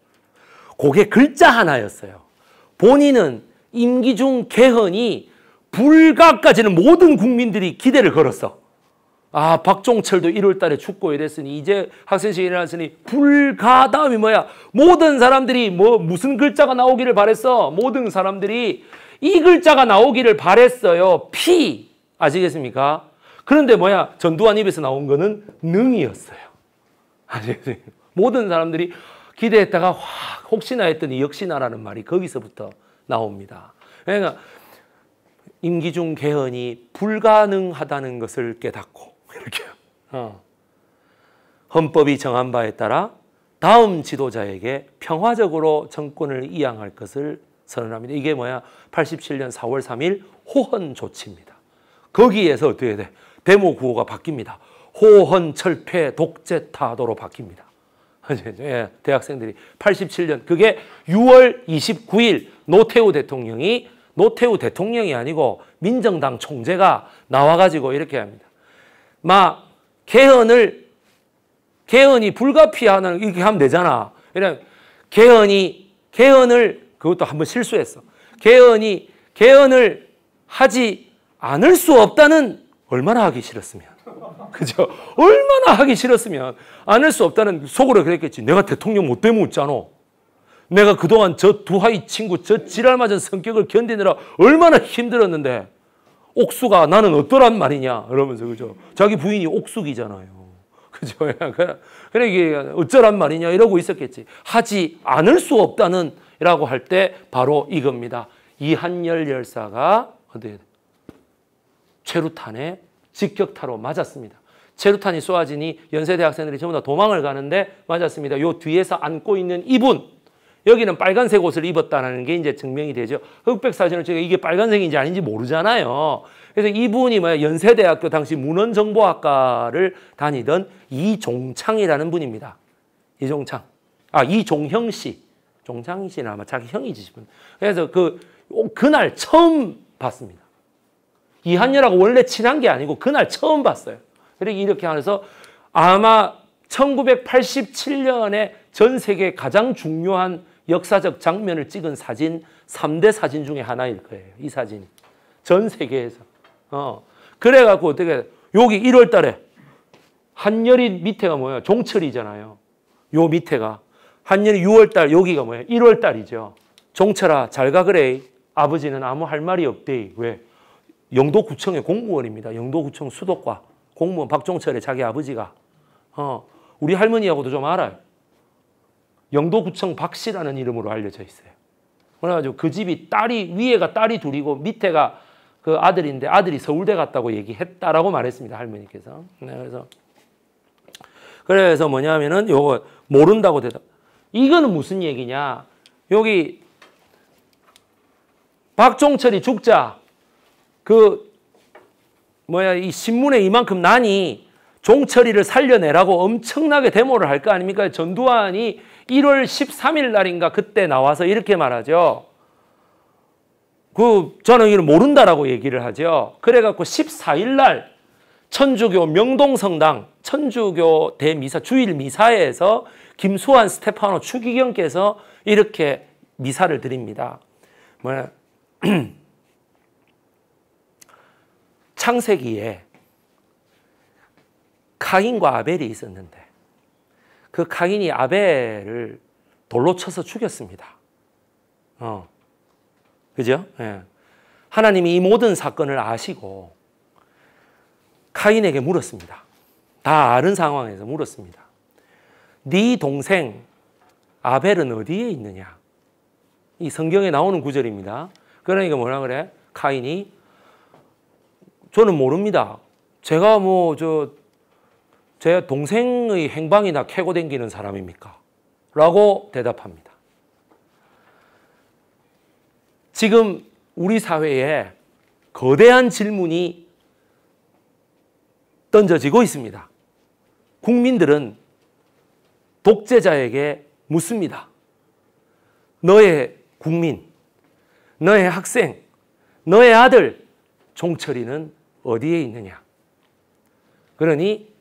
A: 그게 글자 하나였어요. 본인은 임기 중 개헌이 불가까지는 모든 국민들이 기대를 걸었어. 아 박종철도 1월 달에 죽고 이랬으니 이제 학생시에 일어났으니 불가 다음이 뭐야 모든 사람들이 뭐 무슨 글자가 나오기를 바랬어 모든 사람들이 이 글자가 나오기를 바랬어요 피 아시겠습니까 그런데 뭐야 전두환 입에서 나온 거는 능이었어요 (laughs) 아시겠습니까 모든 사람들이 기대했다가 확 혹시나 했더니 역시나라는 말이 거기서부터 나옵니다. 그러니까 임기중 개헌이 불가능하다는 것을 깨닫고 (laughs) 이렇게 어. 헌법이 정한 바에 따라 다음 지도자에게 평화적으로 정권을 이양할 것을 선언합니다. 이게 뭐야? 87년 4월 3일 호헌 조치입니다. 거기에서 어떻게 돼? 데모 구호가 바뀝니다. 호헌 철폐 독재 타도로 바뀝니다. (laughs) 예, 대학생들이 87년 그게 6월 29일 노태우 대통령이 노태우 대통령이 아니고 민정당 총재가 나와가지고 이렇게 합니다. 마 개헌을 개헌이 불가피하는 이렇게 하면 되잖아. 그냥 개헌이 개헌을 그것도 한번 실수했어. 개헌이 개헌을 하지 않을 수 없다는 얼마나 하기 싫었으면. (laughs) 그죠? 얼마나 하기 싫었으면 안 할 수 없다는 속으로 그랬겠지. 내가 대통령 못 되면 웃잖아. 내가 그동안 저 두하이 친구, 저 지랄 맞은 성격을 견디느라 얼마나 힘들었는데 옥수가 나는 어떠란 말이냐 이러면서 그죠? 자기 부인이 옥숙이잖아요. 그죠? (laughs) 그래 이게 어쩌란 말이냐 이러고 있었겠지. 하지 않을 수 없다는 라고 할 때 바로 이겁니다. 이한열 열사가 어디 최루탄에 직격타로 맞았습니다. 체루탄이 쏘아지니 연세대 학생들이 전부 다 도망을 가는데 맞았습니다. 요 뒤에서 안고 있는 이분 여기는 빨간색 옷을 입었다는 게 이제 증명이 되죠. 흑백 사진을 제가 이게 빨간색인지 아닌지 모르잖아요. 그래서 이분이 뭐 연세대학교 당시 문헌정보학과를 다니던 이종창이라는 분입니다. 이종창. 아, 이종형 씨. 종창 씨는 아마 자기 형이지. 그래서 그, 그날 처음 봤습니다. 이한녀라고 원래 친한 게 아니고 그날 처음 봤어요. 그리고 이렇게 하서 아마 1987년에 전 세계 가장 중요한 역사적 장면을 찍은 사진 3대 사진 중에 하나일 거예요. 이 사진이. 전 세계에서. 어. 그래갖고 어떻게 여기 1월 달에 한열이 밑에가 뭐예요? 종철이잖아요. 요 밑에가. 한열이 6월 달 여기가 뭐예요? 1월 달이죠. 종철아 잘가 그래. 아버지는 아무 할 말이 없대. 왜? 영도구청의 공무원입니다. 영도구청 수도과 공무원 박종철의 자기 아버지가 어, 우리 할머니하고도 좀 알아요. 영도구청 박씨라는 이름으로 알려져 있어요. 그래가지고 그 집이 딸이 위에가 딸이 둘이고 밑에가 그 아들인데 아들이 서울대 갔다고 얘기했다라고 말했습니다 할머니께서. 네, 그래서 그래서 뭐냐면은 요거 모른다고 대답. 이거는 무슨 얘기냐? 여기 박종철이 죽자 그 뭐야 이 신문에 이만큼 난이 종철이를 살려내라고 엄청나게 데모를 할 거 아닙니까? 전두환이 1월 13일 날인가 그때 나와서 이렇게 말하죠. 그 저는 이걸 모른다라고 얘기를 하죠. 그래갖고 14일 날 천주교 명동성당 천주교 대미사 주일 미사에서 김수환 스테파노 추기경께서 이렇게 미사를 드립니다. 뭐야 (clears throat) 창세기에 카인과 아벨이 있었는데 그 카인이 아벨을 돌로 쳐서 죽였습니다. 어. 그죠? 예. 하나님이 이 모든 사건을 아시고 카인에게 물었습니다. 다 아는 상황에서 물었습니다. 네 동생 아벨은 어디에 있느냐? 이 성경에 나오는 구절입니다. 그러니까 뭐라 그래? 카인이 저는 모릅니다. 제가 뭐 저 제 동생의 행방이나 캐고 댕기는 사람입니까? 라고 대답합니다. 지금 우리 사회에 거대한 질문이 던져지고 있습니다. 국민들은 독재자에게 묻습니다. 너의 국민, 너의 학생, 너의 아들, 종철이는 어디에 있느냐? 그러니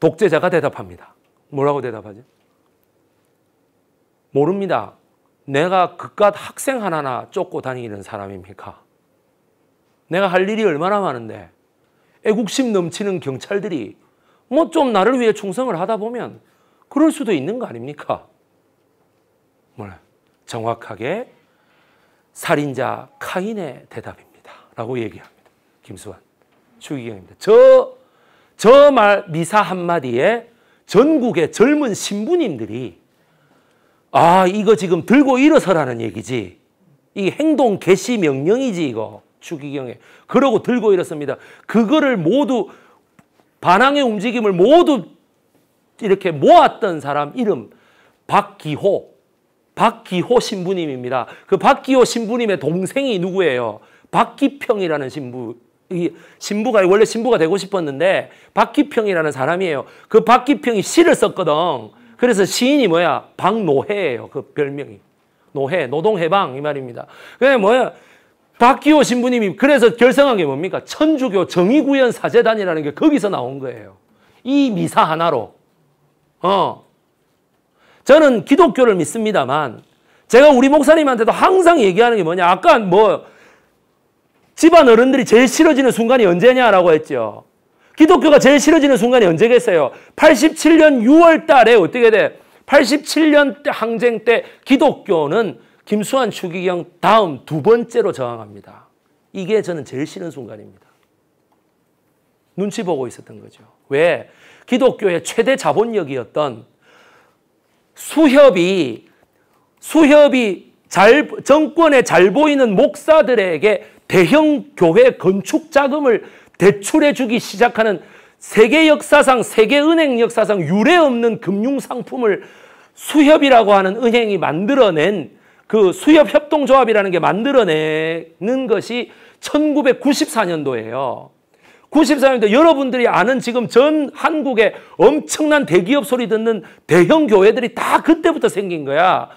A: 독재자가 대답합니다. 뭐라고 대답하죠? 모릅니다. 내가 그깟 학생 하나나 쫓고 다니는 사람입니까? 내가 할 일이 얼마나 많은데 애국심 넘치는 경찰들이 뭐 좀 나를 위해 충성을 하다 보면 그럴 수도 있는 거 아닙니까? 뭐라 정확하게 살인자 카인의 대답입니다. 라고 얘기합니다. 김수환 추기경입니다. 저 저 말 미사 한마디에 전국의 젊은 신부님들이 아 이거 지금 들고 일어서라는 얘기지 이 행동 개시 명령이지 이거 추기경에 그러고 들고 일었습니다. 그거를 모두 반항의 움직임을 모두 이렇게 모았던 사람 이름 박기호 박기호 신부님입니다. 그 박기호 신부님의 동생이 누구예요? 박기평이라는 신부 이 신부가 원래 신부가 되고 싶었는데 박기평이라는 사람이에요. 그 박기평이 시를 썼거든. 그래서 시인이 뭐야? 박노해예요. 그 별명이. 노해, 노동해방 이 말입니다. 그게 뭐야? 박기호 신부님이 그래서 결성한 게 뭡니까? 천주교 정의구현 사제단이라는 게 거기서 나온 거예요. 이 미사 하나로. 어. 저는 기독교를 믿습니다만 제가 우리 목사님한테도 항상 얘기하는 게 뭐냐? 아까 뭐 집안 어른들이 제일 싫어지는 순간이 언제냐라고 했죠. 기독교가 제일 싫어지는 순간이 언제겠어요? 87년 6월 달에 어떻게 돼? 87년 때 항쟁 때 기독교는 김수환 추기경 다음 두 번째로 저항합니다. 이게 저는 제일 싫은 순간입니다. 눈치 보고 있었던 거죠. 왜? 기독교의 최대 자본력이었던 수협이 수협이 잘 정권에 잘 보이는 목사들에게 대형 교회 건축 자금을 대출해 주기 시작하는 세계 역사상 세계 은행 역사상 유례 없는 금융 상품을 수협이라고 하는 은행이 만들어낸 그 수협 협동조합이라는 게 만들어내는 것이 1994년도예요. 94년도 여러분들이 아는 지금 전 한국의 엄청난 대기업 소리 듣는 대형 교회들이 다 그때부터 생긴 거야.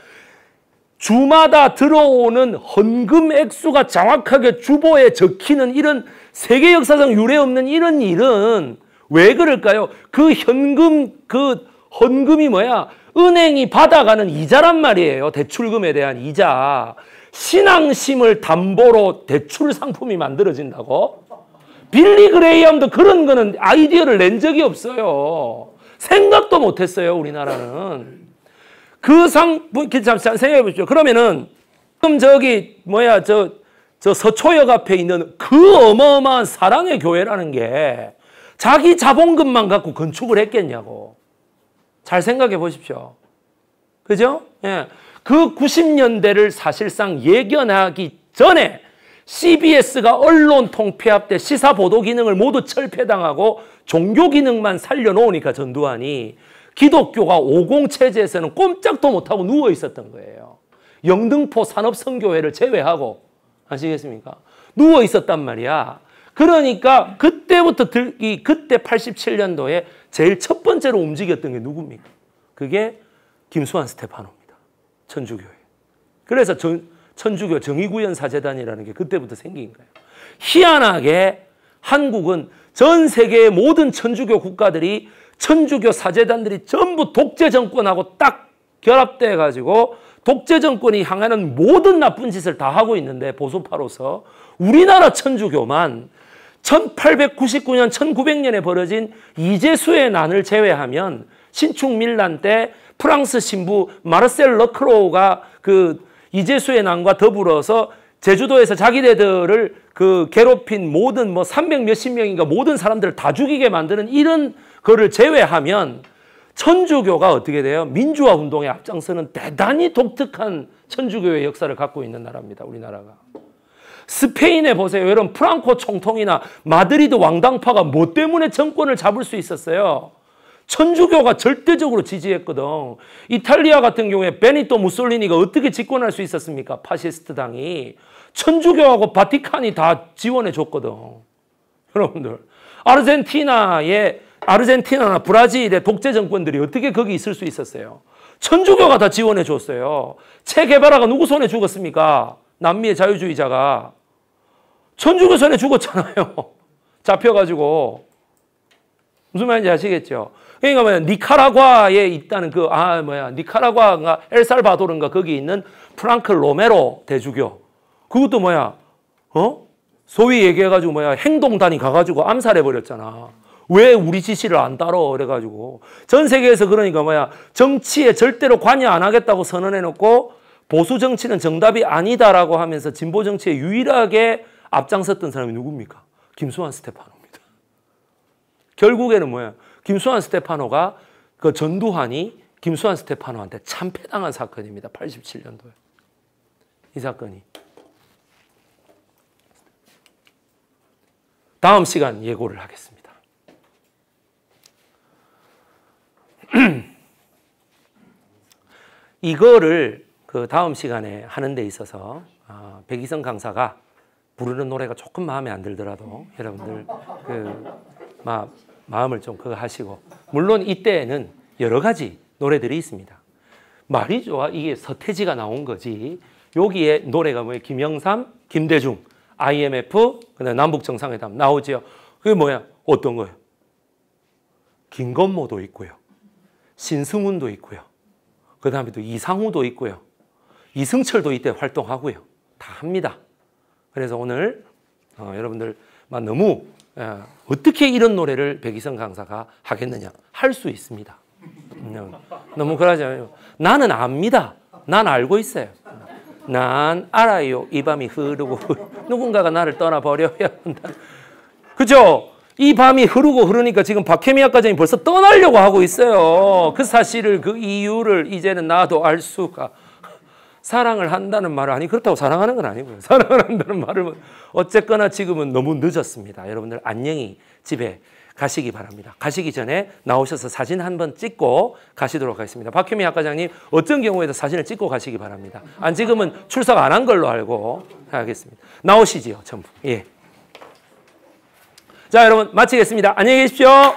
A: 주마다 들어오는 헌금 액수가 정확하게 주보에 적히는 이런 세계 역사상 유례 없는 이런 일은 왜 그럴까요? 그 현금 그 헌금이 뭐야? 은행이 받아가는 이자란 말이에요. 대출금에 대한 이자. 신앙심을 담보로 대출 상품이 만들어진다고? 빌리 그레이엄도 그런 거는 아이디어를 낸 적이 없어요. 생각도 못했어요. 우리나라는. 그 상, 뭐, 잠시 생각해 보십시오. 그러면은, 지금 저기, 뭐야, 저, 저 서초역 앞에 있는 그 어마어마한 사랑의 교회라는 게 자기 자본금만 갖고 건축을 했겠냐고. 잘 생각해 보십시오. 그죠? 예. 그 90년대를 사실상 예견하기 전에 CBS가 언론 통폐합 때 시사 보도 기능을 모두 철폐당하고 종교 기능만 살려놓으니까 전두환이 기독교가 오공체제에서는 꼼짝도 못하고 누워 있었던 거예요. 영등포 산업선교회를 제외하고 아시겠습니까? 누워 있었단 말이야. 그러니까 그때부터 들, 이 그때 87년도에 제일 첫 번째로 움직였던 게 누굽니까? 그게 김수환 스테파노입니다. 천주교회. 그래서 전, 천주교 정의구현 사재단이라는 게 그때부터 생긴 거예요. 희한하게 한국은 전 세계의 모든 천주교 국가들이 천주교 사제단들이 전부 독재 정권하고 딱 결합돼 가지고 독재 정권이 향하는 모든 나쁜 짓을 다 하고 있는데 보수파로서 우리나라 천주교만 1899년 1900년에 벌어진 이재수의 난을 제외하면 신축밀란 때 프랑스 신부 마르셀 러크로우가 그 이재수의 난과 더불어서 제주도에서 자기네들을 그 괴롭힌 모든 뭐300 몇십 명인가 모든 사람들을 다 죽이게 만드는 이런 거를 제외하면 천주교가 어떻게 돼요? 민주화 운동의 앞장서는 대단히 독특한 천주교의 역사를 갖고 있는 나라입니다. 우리나라가. 스페인에 보세요. 여러분 프랑코 총통이나 마드리드 왕당파가 뭐 때문에 정권을 잡을 수 있었어요? 천주교가 절대적으로 지지했거든. 이탈리아 같은 경우에 베니토 무솔리니가 어떻게 집권할 수 있었습니까? 파시스트 당이. 천주교하고 바티칸이 다 지원해 줬거든. 여러분들. 아르헨티나의 아르헨티나나 브라질의 독재 정권들이 어떻게 거기 있을 수 있었어요? 천주교가 다 지원해 줬어요. 체 게바라가 누구 손에 죽었습니까? 남미의 자유주의자가 천주교 손에 죽었잖아요. (laughs) 잡혀가지고 무슨 말인지 아시겠죠? 그러니까 뭐야 니카라과에 있다는 그 아 뭐야 니카라과가 엘살바도르인가 거기 있는 프랑크 로메로 대주교 그것도 뭐야? 어? 소위 얘기해가지고 뭐야? 행동단이 가가지고 암살해버렸잖아. 왜 우리 지시를 안 따러? 그래가지고. 전 세계에서 그러니까 뭐야? 정치에 절대로 관여 안 하겠다고 선언해놓고 보수 정치는 정답이 아니다라고 하면서 진보 정치에 유일하게 앞장섰던 사람이 누굽니까? 김수환 스테파노입니다. 결국에는 뭐야? 김수환 스테파노가 그 전두환이 김수환 스테파노한테 참패당한 사건입니다. 87년도에. 이 사건이. 다음 시간 예고를 하겠습니다. (clears throat) 이거를 그 다음 시간에 하는 데 있어서 아, 백이성 강사가 부르는 노래가 조금 마음에 안 들더라도 여러분들 그 마, 음을좀 그거 하시고 물론 이때에는 여러 가지 노래들이 있습니다. 말이 좋아 이게 서태지가 나온 거지 여기에 노래가 뭐 김영삼, 김대중 IMF, 그다음 남북 정상회담 나오지요. 그게 뭐야? 어떤 거예요? 김건모도 있고요. 신승훈도 있고요. 그 다음에 또 이상우도 있고요. 이승철도 이때 활동하고요. 다 합니다. 그래서 오늘 어, 여러분들 너무 어, 어떻게 이런 노래를 백이성 강사가 하겠느냐 할 수 있습니다. 음, 너무 그러지 않아요. 나는 압니다. 난 알고 있어요. 난 알아요. 이 밤이 흐르고 누군가가 나를 떠나버려야 한다. 그죠? 이 밤이 흐르고 흐르니까 지금 박혜미아 과장이 벌써 떠나려고 하고 있어요. 그 사실을 그 이유를 이제는 나도 알 수가 사랑을 한다는 말을 아니 그렇다고 사랑하는 건 아니고요. 사랑을 한다는 말을 뭐, 어쨌거나 지금은 너무 늦었습니다. 여러분들 안녕히 집에 가시기 바랍니다. 가시기 전에 나오셔서 사진 한 번 찍고 가시도록 하겠습니다. 박혜미 학과장님 어떤 경우에도 사진을 찍고 가시기 바랍니다. 안 지금은 출석 안 한 걸로 알고 하겠습니다. 나오시지요 전부. 예. 자 여러분 마치겠습니다. 안녕히 계십시오.